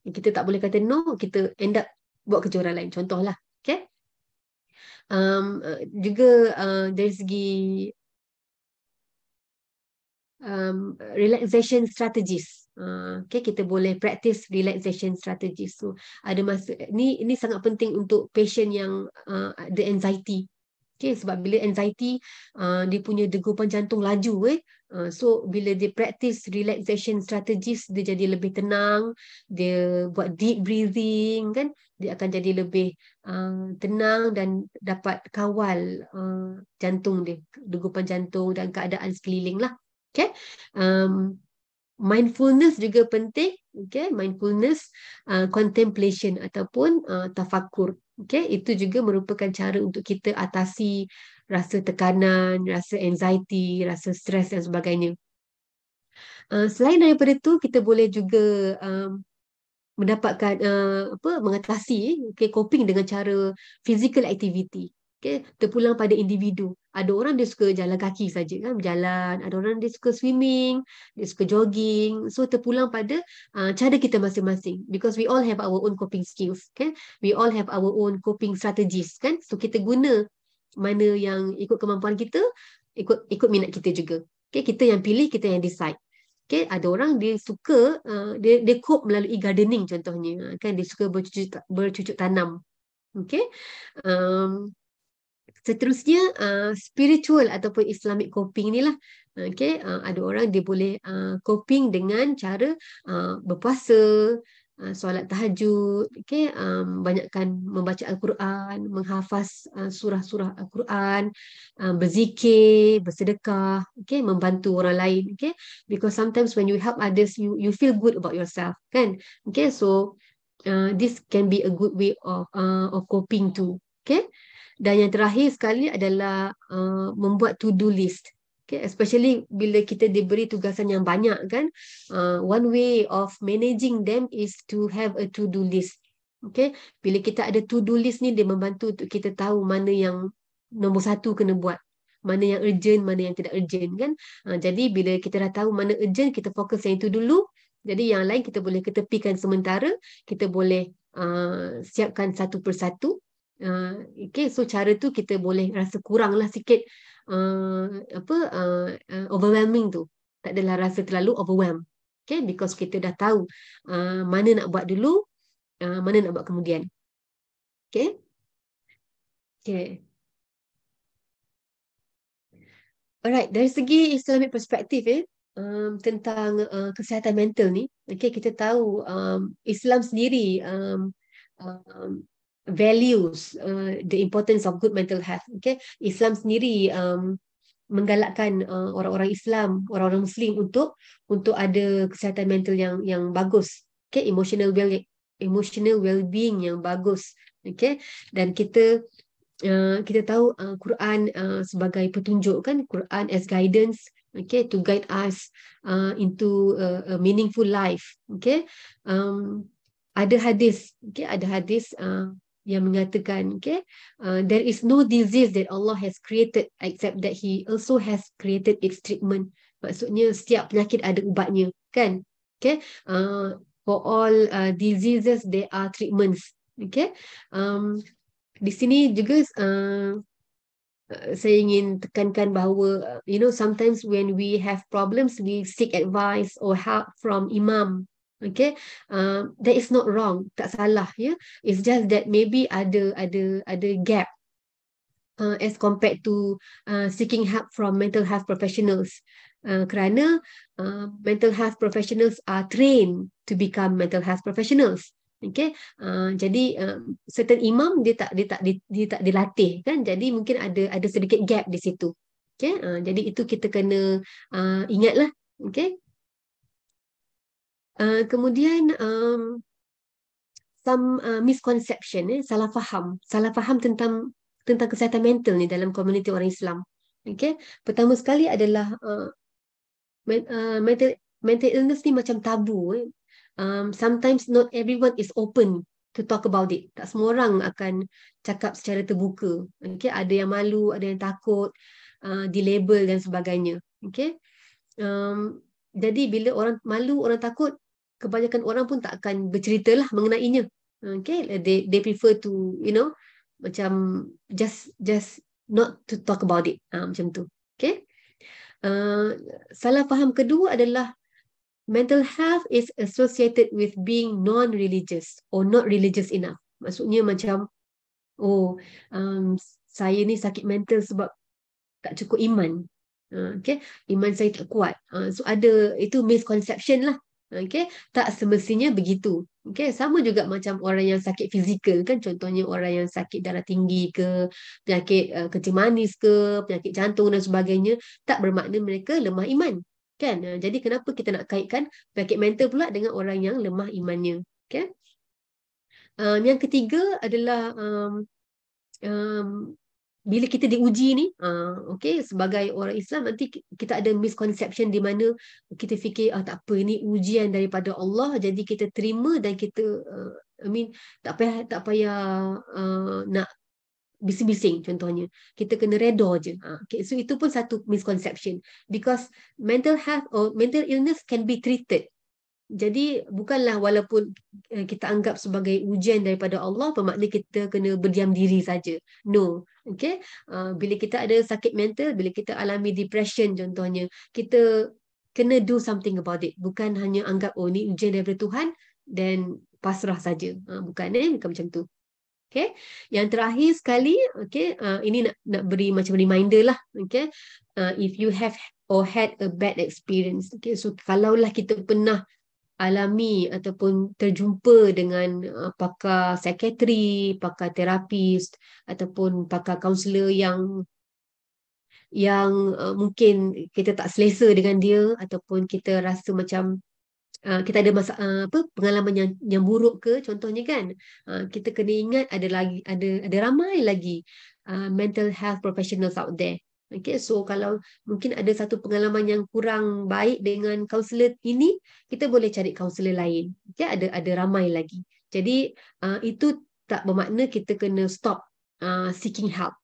kita tak boleh kata no, kita end up buat kerja orang lain. Contohlah, okay? Um, uh, juga uh, dari segi um, relaxation strategies. Uh, okay, kita boleh practice relaxation strategies. So, ada masa, ni, ini sangat penting untuk patient yang uh, ada anxiety Okay, sebab bila anxiety, uh, dia punya degupan jantung laju. Eh. Uh, so, bila dia practice relaxation strategies, dia jadi lebih tenang. Dia buat deep breathing. kan, Dia akan jadi lebih uh, tenang dan dapat kawal uh, jantung dia. Degupan jantung dan keadaan sekeliling lah. Okay. Um, mindfulness juga penting. Okay. Mindfulness, uh, contemplation ataupun uh, tafakur. Okay, itu juga merupakan cara untuk kita atasi rasa tekanan, rasa anxiety, rasa stres dan sebagainya. Uh, selain daripada itu, kita boleh juga um, mendapatkan uh, apa mengatasi okay, coping dengan cara physical activity. Okay, terpulang pada individu ada orang dia suka jalan kaki saja kan berjalan ada orang dia suka swimming dia suka jogging so terpulang pada uh, cara kita masing-masing because we all have our own coping skills kan we all have our own coping strategies kan so kita guna mana yang ikut kemampuan kita ikut ikut minat kita juga okay kita yang pilih kita yang decide okay ada orang dia suka uh, dia dia cope melalui gardening contohnya ah, kan dia suka bercucuk bercucuk tanam okay um, Seterusnya uh, spiritual ataupun Islamic coping ni lah. Okay, uh, ada orang dia boleh uh, coping dengan cara uh, berpuasa, uh, solat tahajud, okay, um, banyakkan membaca Al-Quran, menghafaz uh, surah-surah Al-Quran, uh, berzikir, bersedekah, okay, membantu orang lain. Okay, because sometimes when you help others, you you feel good about yourself, kan? Okay, so uh, this can be a good way of uh, of coping too. Okay. Dan yang terakhir sekali adalah uh, membuat to-do list. Okay, especially bila kita diberi tugasan yang banyak kan, uh, one way of managing them is to have a to-do list. Okay, bila kita ada to-do list ni, dia membantu untuk kita tahu mana yang nombor satu kena buat. Mana yang urgent, mana yang tidak urgent kan. Uh, jadi bila kita dah tahu mana urgent, kita fokus yang itu dulu. Jadi yang lain kita boleh ketepikan sementara. Kita boleh uh, siapkan satu persatu uh, okay so cara tu kita boleh rasa kuranglah sikit uh, apa uh, uh, overwhelming tu tak adalah rasa terlalu overwhelm okay because kita dah tahu uh, mana nak buat dulu uh, mana nak buat kemudian okay okay Alright, dari segi Islamic perspektif eh, um, tentang uh, kesihatan mental ni, okay, kita tahu um, Islam sendiri um, um, values uh, the importance of good mental health okay islam sendiri um, menggalakkan uh, orang-orang islam orang-orang muslim untuk untuk ada kesihatan mental yang yang bagus okay emotional well emotional well being yang bagus okay dan kita uh, kita tahu uh, quran uh, sebagai petunjuk kan quran as guidance okay to guide us uh, into a, a meaningful life okay um ada hadis okay ada hadis uh, yang mengatakan okay uh, there is no disease that Allah has created except that he also has created its treatment maksudnya setiap penyakit ada ubatnya kan okay uh, for all uh, diseases there are treatments okay um di sini juga uh, uh saya ingin tekankan bahawa uh, you know sometimes when we have problems we seek advice or help from imam okay uh, that is not wrong tak salah ya yeah? it's just that maybe ada ada ada gap uh, as compared to uh, seeking help from mental health professionals Uh, kerana uh, mental health professionals are trained to become mental health professionals okay uh, jadi uh, certain imam dia tak dia tak dia, dia tak dilatih kan jadi mungkin ada ada sedikit gap di situ okay uh, jadi itu kita kena uh, ingatlah okay Uh, kemudian um, some uh, misconception eh, salah faham salah faham tentang tentang kesihatan mental ni dalam komuniti orang Islam okey pertama sekali adalah uh, uh, mental mental illness ni macam tabu eh. um, sometimes not everyone is open to talk about it tak semua orang akan cakap secara terbuka okey ada yang malu ada yang takut uh, label dan sebagainya okey um, jadi bila orang malu orang takut kebanyakan orang pun tak akan bercerita lah mengenainya. Okay, they they prefer to you know macam just just not to talk about it ha, macam tu. Okay, uh, salah faham kedua adalah mental health is associated with being non-religious or not religious enough. Maksudnya macam oh um, saya ni sakit mental sebab tak cukup iman. Uh, okay, iman saya tak kuat. Uh, so ada itu misconception lah. Okay, tak semestinya begitu. Okay, sama juga macam orang yang sakit fizikal kan. Contohnya orang yang sakit darah tinggi ke, penyakit uh, kencing manis ke, penyakit jantung dan sebagainya. Tak bermakna mereka lemah iman. Kan? Eh, jadi kenapa kita nak kaitkan penyakit mental pula dengan orang yang lemah imannya. Okay? Um, yang ketiga adalah um, um, bila kita diuji ni ah, okay, sebagai orang Islam nanti kita ada misconception di mana kita fikir ah, tak apa ini ujian daripada Allah jadi kita terima dan kita uh, I mean tak payah tak payah uh, nak bising-bising contohnya kita kena redha je okay, so itu pun satu misconception because mental health or mental illness can be treated jadi bukanlah walaupun eh, kita anggap sebagai ujian daripada Allah bermakna kita kena berdiam diri saja. No. Okay. Ah, bila kita ada sakit mental, bila kita alami depression contohnya, kita kena do something about it. Bukan hanya anggap oh ni ujian daripada Tuhan dan pasrah saja. Ah, bukan eh bukan macam tu. Okay. Yang terakhir sekali, okay, ah, ini nak, nak beri macam reminder lah. Okay. if you have or had a bad experience. Okay, so kalaulah kita pernah alami ataupun terjumpa dengan uh, pakar psikiatri, pakar terapis ataupun pakar kaunselor yang yang uh, mungkin kita tak selesa dengan dia ataupun kita rasa macam uh, kita ada masa, uh, apa pengalaman yang, yang buruk ke contohnya kan uh, kita kena ingat ada lagi ada ada ramai lagi uh, mental health professionals out there Okay, so kalau mungkin ada satu pengalaman yang kurang baik dengan kaunselor ini, kita boleh cari kaunselor lain. Okay, ada ada ramai lagi. Jadi uh, itu tak bermakna kita kena stop uh, seeking help.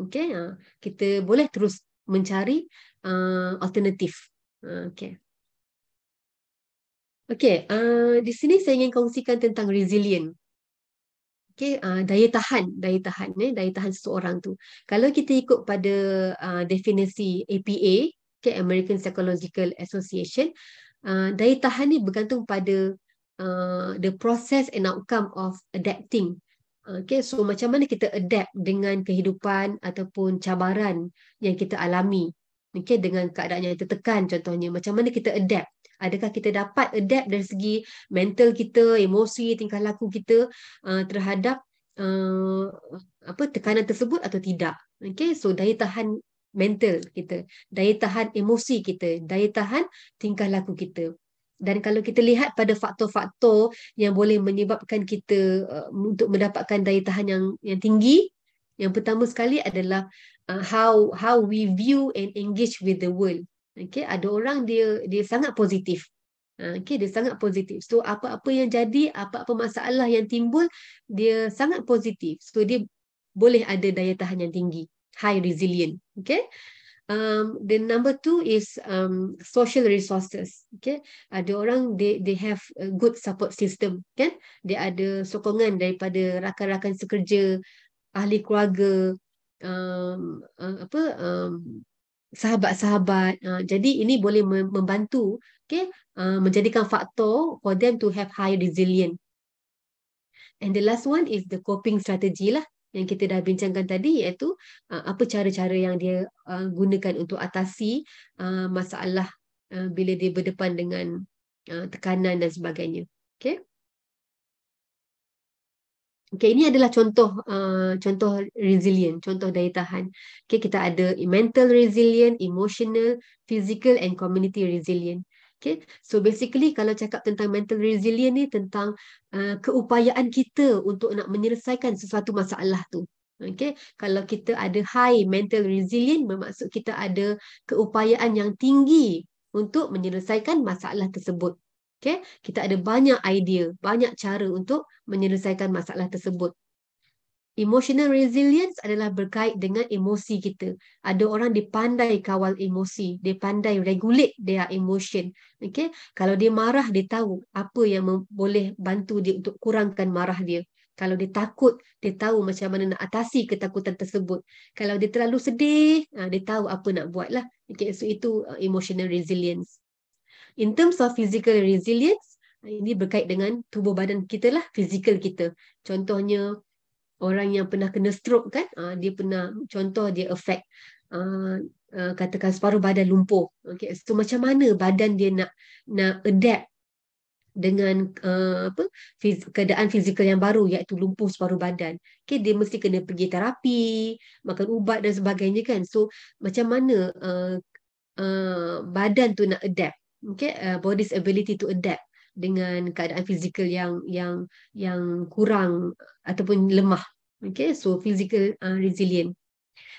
Okay, uh, kita boleh terus mencari uh, alternatif. Uh, okay. Okay, uh, di sini saya ingin kongsikan tentang resilient okay, uh, ah, daya tahan daya tahan eh, daya tahan seseorang tu kalau kita ikut pada uh, definisi APA okay, American Psychological Association uh, daya tahan ni bergantung pada uh, the process and outcome of adapting Okay, so macam mana kita adapt dengan kehidupan ataupun cabaran yang kita alami. Okay, dengan keadaan yang tertekan contohnya. Macam mana kita adapt. Adakah kita dapat adapt dari segi mental kita, emosi, tingkah laku kita uh, terhadap uh, apa tekanan tersebut atau tidak. Okay, so daya tahan mental kita, daya tahan emosi kita, daya tahan tingkah laku kita. Dan kalau kita lihat pada faktor-faktor yang boleh menyebabkan kita uh, untuk mendapatkan daya tahan yang yang tinggi, yang pertama sekali adalah uh, how how we view and engage with the world. Okay, ada orang dia dia sangat positif. Ha, okay, dia sangat positif. So apa-apa yang jadi, apa-apa masalah yang timbul, dia sangat positif. So dia boleh ada daya tahan yang tinggi, high resilient. Okay. Um, the number two is um, social resources. Okay, ada orang they they have a good support system. Kan? Dia ada sokongan daripada rakan-rakan sekerja, ahli keluarga, um, uh, apa, um, sahabat-sahabat. Uh, jadi ini boleh membantu okay, uh, menjadikan faktor for them to have high resilience. And the last one is the coping strategy lah yang kita dah bincangkan tadi iaitu ah, apa cara-cara yang dia gunakan untuk atasi masalah bila dia berdepan dengan tekanan dan sebagainya. Okay. Okay, ini adalah contoh uh, contoh resilient, contoh daya tahan. Okay, kita ada mental resilient, emotional, physical and community resilient. Okay, so basically kalau cakap tentang mental resilient ni tentang uh, keupayaan kita untuk nak menyelesaikan sesuatu masalah tu. Okay, kalau kita ada high mental resilient bermaksud kita ada keupayaan yang tinggi untuk menyelesaikan masalah tersebut. Okay? Kita ada banyak idea, banyak cara untuk menyelesaikan masalah tersebut. Emotional resilience adalah berkait dengan emosi kita. Ada orang dipandai kawal emosi, dia pandai regulate dia emotion. Okay? Kalau dia marah, dia tahu apa yang boleh bantu dia untuk kurangkan marah dia. Kalau dia takut, dia tahu macam mana nak atasi ketakutan tersebut. Kalau dia terlalu sedih, ah, dia tahu apa nak buat Okay, so itu ah, emotional resilience in terms of physical resilience, ini berkait dengan tubuh badan kita lah, physical kita. Contohnya, orang yang pernah kena stroke kan, uh, dia pernah, contoh dia affect, uh, uh, katakan separuh badan lumpuh. Okay. So macam mana badan dia nak nak adapt dengan uh, apa fiz, keadaan fizikal yang baru iaitu lumpuh separuh badan. Okay, dia mesti kena pergi terapi, makan ubat dan sebagainya kan. So macam mana uh, uh, badan tu nak adapt okay, uh, body's ability to adapt dengan keadaan fizikal yang yang yang kurang ataupun lemah. Okay, so physical uh, resilient.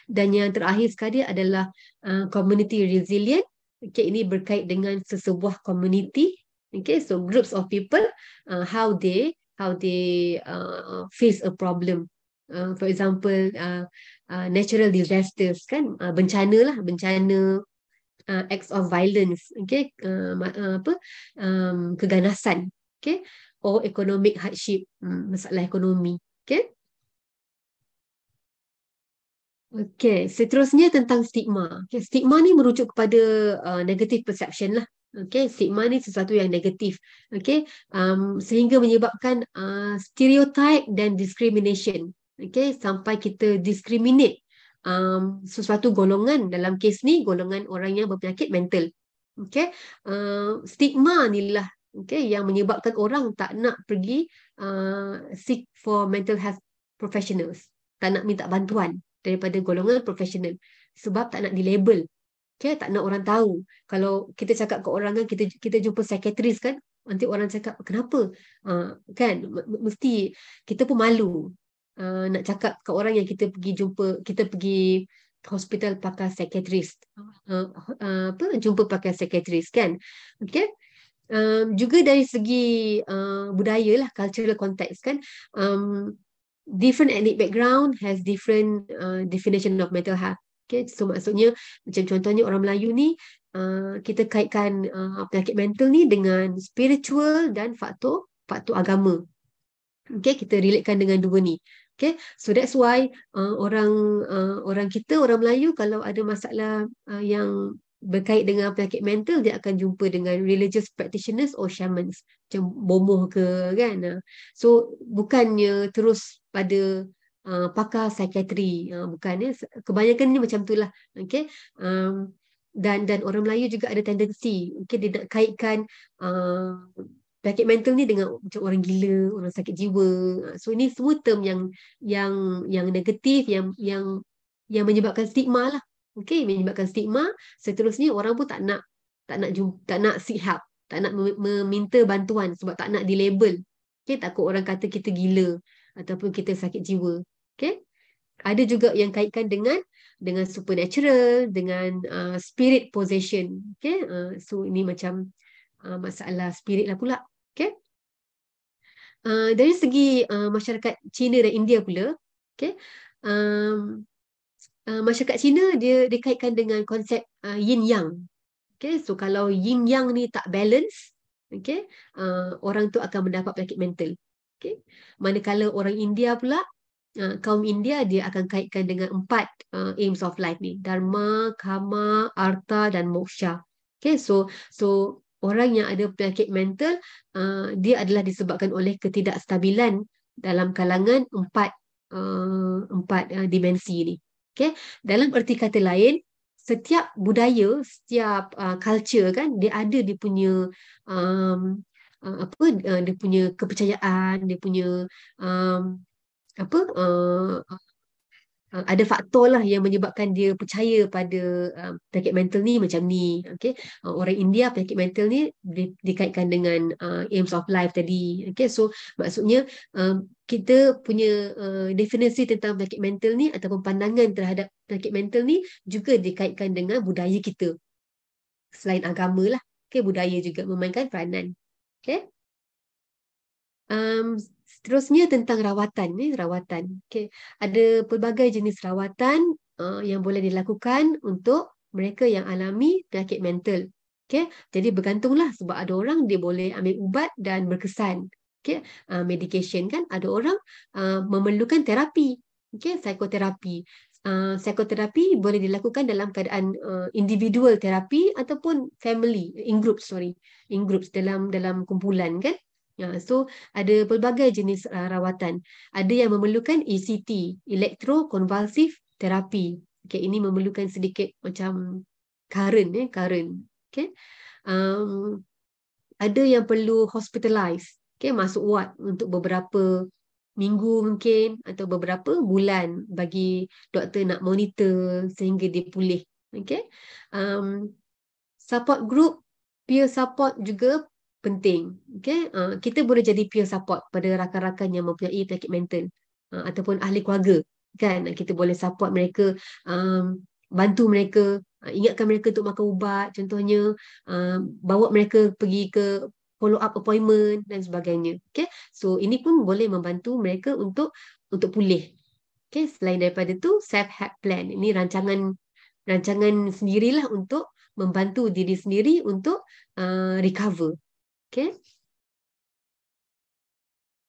Dan yang terakhir sekali adalah uh, community resilient. Okay, ini berkait dengan sesebuah community. Okay, so groups of people, uh, how they how they uh, face a problem. Uh, for example, uh, uh, natural disasters kan uh, bencana lah bencana uh, acts of violence okay uh, uh, apa um, keganasan okay or economic hardship um, masalah ekonomi okay okay seterusnya tentang stigma okay stigma ni merujuk kepada uh, negative perception lah Okay, stigma ni sesuatu yang negatif. Okay, um, sehingga menyebabkan uh, stereotype dan discrimination. Okay, sampai kita discriminate um, sesuatu golongan dalam kes ni golongan orang yang berpenyakit mental okay uh, stigma lah, okay yang menyebabkan orang tak nak pergi uh, seek for mental health professionals tak nak minta bantuan daripada golongan profesional sebab tak nak dilabel okay tak nak orang tahu kalau kita cakap ke orang kan kita kita jumpa psychiatrist kan nanti orang cakap kenapa uh, kan mesti kita pun malu uh, nak cakap ke orang yang kita pergi jumpa, kita pergi hospital pakai psychiatrist. Oh. Uh, uh, apa jumpa pakai psychiatrist kan? Okay. Um, juga dari segi uh, budaya lah, cultural context kan. Um, different ethnic background has different uh, definition of mental health. Okay, so maksudnya macam contohnya orang Melayu ni uh, kita kaitkan uh, penyakit mental ni dengan spiritual dan faktor faktor agama. Okay, kita relatekan dengan dua ni. Okay, so that's why uh, orang uh, orang kita orang Melayu kalau ada masalah uh, yang berkait dengan penyakit mental dia akan jumpa dengan religious practitioners or shamans macam bomoh ke kan. Ah, so bukannya terus pada uh, pakar psikiatri uh, bukan ya. Kebanyakan ni macam itulah. Okay. Um, dan dan orang Melayu juga ada tendensi okay, dia nak kaitkan uh, sakit mental ni dengan macam orang gila, orang sakit jiwa. Ah, so ini semua term yang yang yang negatif yang yang yang menyebabkan stigma lah. Okay, menyebabkan stigma. Seterusnya orang pun tak nak tak nak tak nak seek help, tak nak meminta bantuan sebab tak nak dilabel. Okay, takut orang kata kita gila ataupun kita sakit jiwa. Okay, ada juga yang kaitkan dengan dengan supernatural, dengan uh, spirit possession. Okay, uh, so ini macam uh, masalah spirit lah pula. Okay. Uh, dari segi uh, masyarakat Cina dan India pula, okay, um, uh, masyarakat Cina dia dikaitkan dengan konsep uh, yin yang. Okay, so kalau yin yang ni tak balance, okay, uh, orang tu akan mendapat penyakit mental. Okay. Manakala orang India pula, uh, kaum India dia akan kaitkan dengan empat uh, aims of life ni. Dharma, Karma, Artha dan Moksha. Okay, so so orang yang ada penyakit mental uh, dia adalah disebabkan oleh ketidakstabilan dalam kalangan empat uh, empat uh, dimensi ini. Okay, dalam erti kata lain setiap budaya setiap uh, culture kan dia ada dia punya um, uh, apa uh, dia punya kepercayaan dia punya um, apa uh, Ah, ada faktor lah yang menyebabkan dia percaya pada uh, penyakit mental ni macam ni. Okay. Uh, ah, orang India penyakit mental ni di, dikaitkan dengan uh, aims of life tadi. Okay. So maksudnya uh, kita punya uh, definisi tentang penyakit mental ni ataupun pandangan terhadap penyakit mental ni juga dikaitkan dengan budaya kita. Selain agama lah. Okay, budaya juga memainkan peranan. Okay. Um, Seterusnya tentang rawatan ni, rawatan. Okey, ada pelbagai jenis rawatan uh, yang boleh dilakukan untuk mereka yang alami penyakit mental. Okey, jadi bergantunglah sebab ada orang dia boleh ambil ubat dan berkesan. Okey, uh, eh, medication kan ada orang uh, memerlukan terapi. Okey, psikoterapi. Uh, psikoterapi boleh dilakukan dalam keadaan uh, individual terapi ataupun family in group sorry in groups dalam dalam kumpulan kan Ya, So ada pelbagai jenis uh, rawatan. Ada yang memerlukan ECT, elektrokonvulsif terapi. Okay, ini memerlukan sedikit macam karen, eh, karen. Okay, um, ada yang perlu hospitalize, okay, masuk ward untuk beberapa minggu mungkin atau beberapa bulan bagi doktor nak monitor sehingga dia pulih. Okay, um, support group, peer support juga penting. Okay? Uh, kita boleh jadi peer support pada rakan-rakan yang mempunyai penyakit mental uh, ataupun ahli keluarga. Kan? Ah, kita boleh support mereka, um, bantu mereka, uh, ingatkan mereka untuk makan ubat contohnya, uh, bawa mereka pergi ke follow up appointment dan sebagainya. Okay? So ini pun boleh membantu mereka untuk untuk pulih. Okay? Selain daripada tu self-help plan. Ini rancangan rancangan sendirilah untuk membantu diri sendiri untuk uh, recover Okay.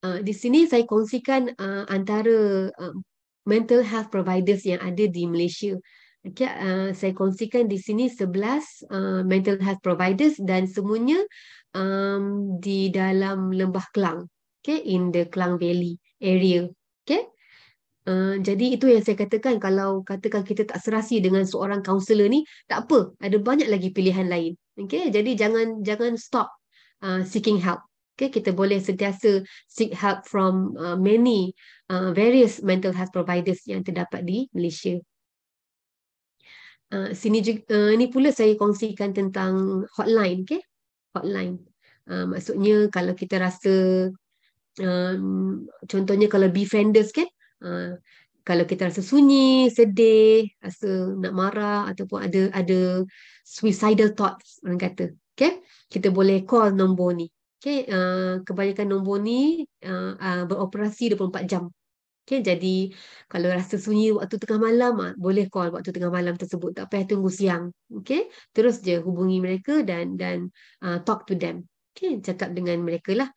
Uh, ah, di sini saya kongsikan uh, antara uh, mental health providers yang ada di Malaysia. Okay, uh, saya kongsikan di sini 11 uh, mental health providers dan semuanya um, di dalam Lembah Kelang, okay, in the Kelang Valley area. Okay? Uh, jadi itu yang saya katakan kalau katakan kita tak serasi dengan seorang kaunselor ni, tak apa, ada banyak lagi pilihan lain. Okay? Jadi jangan jangan stop uh, seeking help. Okay, kita boleh sentiasa seek help from uh, many uh, various mental health providers yang terdapat di Malaysia. Uh, sini juga, uh, ini pula saya kongsikan tentang hotline. Okay? hotline. Uh, maksudnya kalau kita rasa, um, contohnya kalau befrienders, okay? uh, kalau kita rasa sunyi, sedih, rasa nak marah ataupun ada ada suicidal thoughts orang kata okay, kita boleh call nombor ni. Okay, uh, eh, kebanyakan nombor ni uh, uh, beroperasi 24 jam. Okay, jadi kalau rasa sunyi waktu tengah malam, uh, boleh call waktu tengah malam tersebut. Tak payah tunggu siang. Okay, terus je hubungi mereka dan dan uh, talk to them. Okay, cakap dengan mereka lah.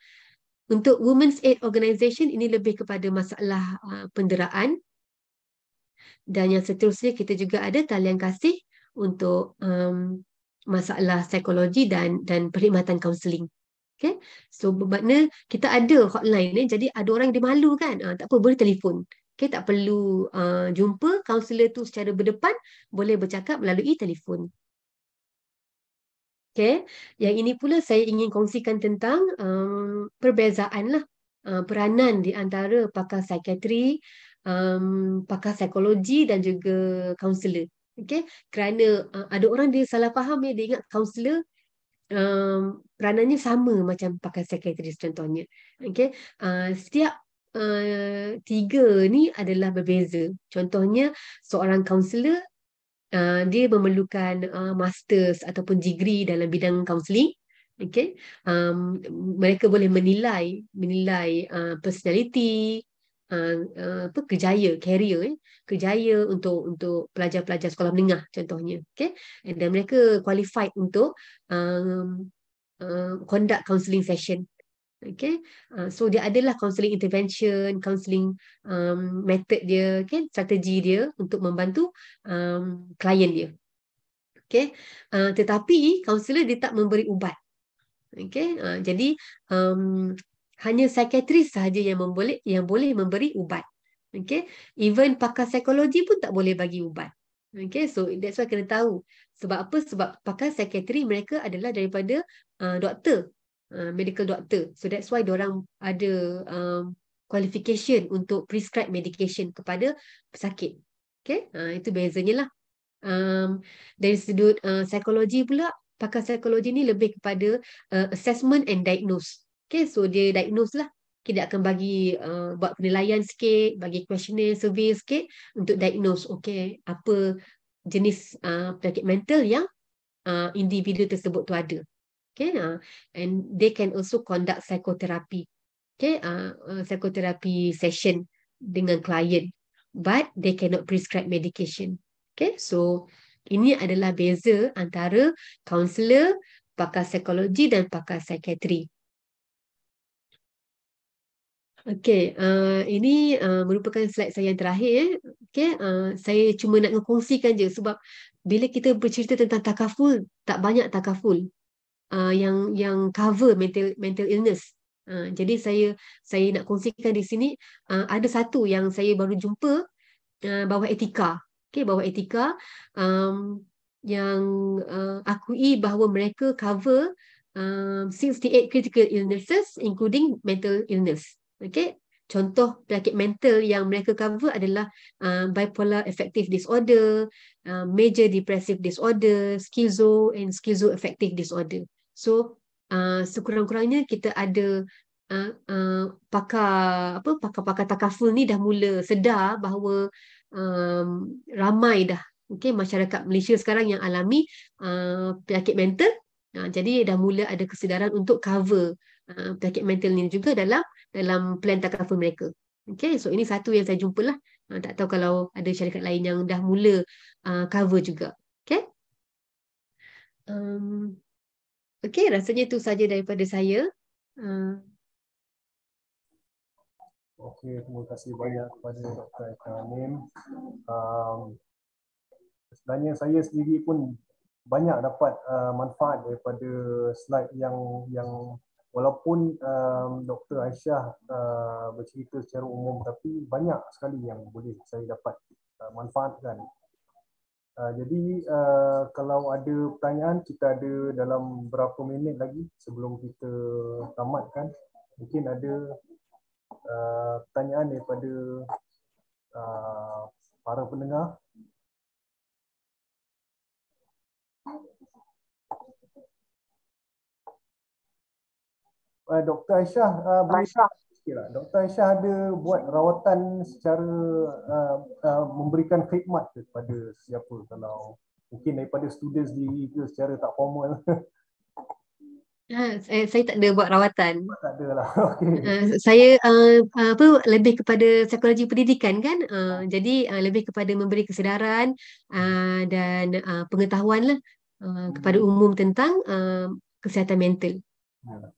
Untuk Women's Aid Organisation ini lebih kepada masalah uh, penderaan. Dan yang seterusnya, kita juga ada talian kasih untuk um, masalah psikologi dan dan perkhidmatan kaunseling. Okay? So bermakna kita ada hotline eh? jadi ada orang yang dia malu kan. Uh, tak apa boleh telefon. Okay, tak perlu uh, jumpa kaunselor tu secara berdepan boleh bercakap melalui telefon. Okay. Yang ini pula saya ingin kongsikan tentang um, perbezaan lah uh, peranan di antara pakar psikiatri, um, pakar psikologi dan juga kaunselor. Okay? Kerana uh, ada orang dia salah faham, ya, dia ingat kaunselor um, peranannya sama macam pakai psychiatrist contohnya. Okay? Uh, setiap uh, tiga ni adalah berbeza. Contohnya, seorang kaunselor uh, dia memerlukan uh, masters ataupun degree dalam bidang kaunseling okay um mereka boleh menilai menilai uh, personality apa uh, eh, eh, apa kejaya career eh? kejaya untuk untuk pelajar-pelajar sekolah menengah contohnya okey and then mereka qualified untuk um, uh, conduct counselling session okey uh, so dia adalah counselling intervention counselling um, method dia okey strategi dia untuk membantu um, klien dia okey uh, tetapi kaunselor dia tak memberi ubat okay? uh, jadi um, hanya psikiatris sahaja yang memboleh yang boleh memberi ubat. okey? even pakar psikologi pun tak boleh bagi ubat. okey? so that's why kena tahu sebab apa? Sebab pakar psikiatri mereka adalah daripada uh, doktor, uh, medical doktor, So that's why orang ada um, qualification untuk prescribe medication kepada pesakit. okey? uh, itu bezanya lah. Um, dari sudut uh, psikologi pula, pakar psikologi ni lebih kepada uh, assessment and diagnose. Okay, so dia diagnose lah. Okay, dia akan bagi uh, buat penilaian sikit, bagi questionnaire, survey sikit untuk diagnose okay, apa jenis uh, penyakit mental yang uh, individu tersebut tu ada. Okay, uh, and they can also conduct psychotherapy. Okay, uh, uh, psychotherapy session dengan klien. But they cannot prescribe medication. Okay, so ini adalah beza antara counselor, pakar psikologi dan pakar psikiatri. Okey, uh, ini uh, merupakan slide saya yang terakhir. Eh. Okey, uh, saya cuma nak mengkongsikan je sebab bila kita bercerita tentang takaful, tak banyak takaful uh, yang yang cover mental mental illness. Uh, jadi saya saya nak kongsikan di sini uh, ada satu yang saya baru jumpa uh, bawah etika. Okey, bawah etika um, yang uh, akui bahawa mereka cover um, 68 critical illnesses including mental illness. Okay. Contoh penyakit mental yang mereka cover adalah uh, bipolar affective disorder, uh, major depressive disorder, schizo and schizo affective disorder. So uh, sekurang-kurangnya kita ada uh, uh, pakar apa pakar-pakar takaful ni dah mula sedar bahawa um, ramai dah okay, masyarakat Malaysia sekarang yang alami uh, penyakit mental. Uh, jadi dah mula ada kesedaran untuk cover uh, Uh, penyakit mental ni juga dalam dalam plan takaful mereka. Okay, so ini satu yang saya jumpalah. Uh, tak tahu kalau ada syarikat lain yang dah mula uh, cover juga. Okay. Um, okay, rasanya itu saja daripada saya. Uh. Okay, terima kasih banyak kepada Dr. Ekanim. Um, sebenarnya saya sendiri pun banyak dapat uh, manfaat daripada slide yang yang walaupun um, Dr. Aisyah uh, bercerita secara umum tapi banyak sekali yang boleh saya dapat uh, manfaatkan. Uh, jadi uh, kalau ada pertanyaan kita ada dalam berapa minit lagi sebelum kita tamatkan mungkin ada uh, pertanyaan daripada uh, para pendengar uh, ah, Dr. Aisyah uh, boleh Aisyah. Lah. Dr. Aisyah ada buat rawatan secara uh, uh, memberikan khidmat kepada siapa kalau mungkin daripada student sendiri ke secara tak formal. Uh, saya tak ada buat rawatan. Tak ada lah. Okay. Uh, saya uh, apa lebih kepada psikologi pendidikan kan. Uh, jadi uh, lebih kepada memberi kesedaran uh, dan uh, pengetahuan lah uh, kepada hmm. umum tentang uh, kesihatan mental. Uh,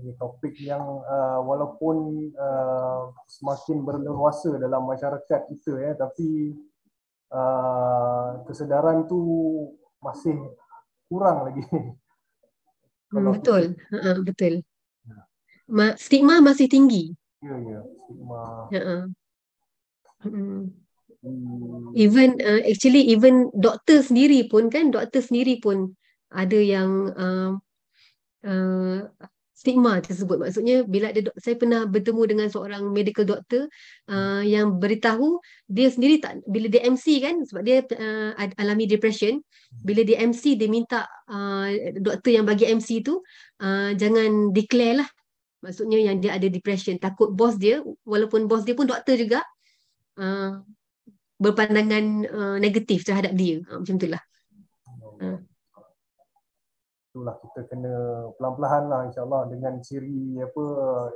ini topik yang uh, walaupun uh, semakin berleluasa dalam masyarakat kita ya eh, tapi uh, kesedaran tu masih kurang lagi. Hmm, betul. Kita, betul. Ya. Stigma masih tinggi. Ya ya, stigma. Heeh. Uh-uh. Hmm. Hmm. Even uh, actually even doktor sendiri pun kan doktor sendiri pun ada yang uh, uh stigma tersebut maksudnya bila ada saya pernah bertemu dengan seorang medical doctor uh, hmm. yang beritahu dia sendiri tak bila dia MC kan sebab dia uh, alami depression hmm. bila dia MC dia minta uh, doktor yang bagi MC tu uh, jangan declare lah maksudnya yang dia ada depression takut bos dia walaupun bos dia pun doktor juga uh, berpandangan uh, negatif terhadap dia uh, macam itulah uh. Hmm. Ha itulah kita kena pelan-pelan lah insyaAllah dengan ciri apa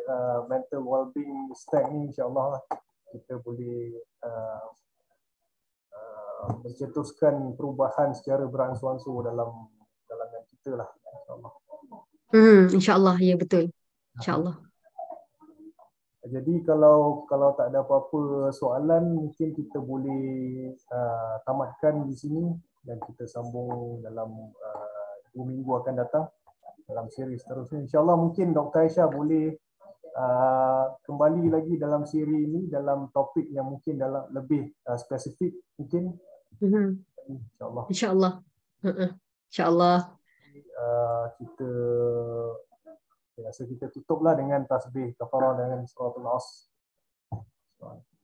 uh, mental well-being stack ni insyaAllah lah kita boleh uh, uh, mencetuskan perubahan secara beransur-ansur dalam dalam yang kita lah insyaAllah. Hmm, insyaAllah, ya betul. InsyaAllah. Jadi kalau kalau tak ada apa-apa soalan mungkin kita boleh uh, tamatkan di sini dan kita sambung dalam uh, dua minggu akan datang dalam siri seterusnya. InsyaAllah mungkin Dr. Aisyah boleh uh, kembali lagi dalam siri ini dalam topik yang mungkin dalam lebih uh, spesifik mungkin. Mm-hmm. InsyaAllah. InsyaAllah. Uh-uh. InsyaAllah. Uh, kita saya rasa kita tutuplah dengan tasbih kafarah dengan suratul as. Surah.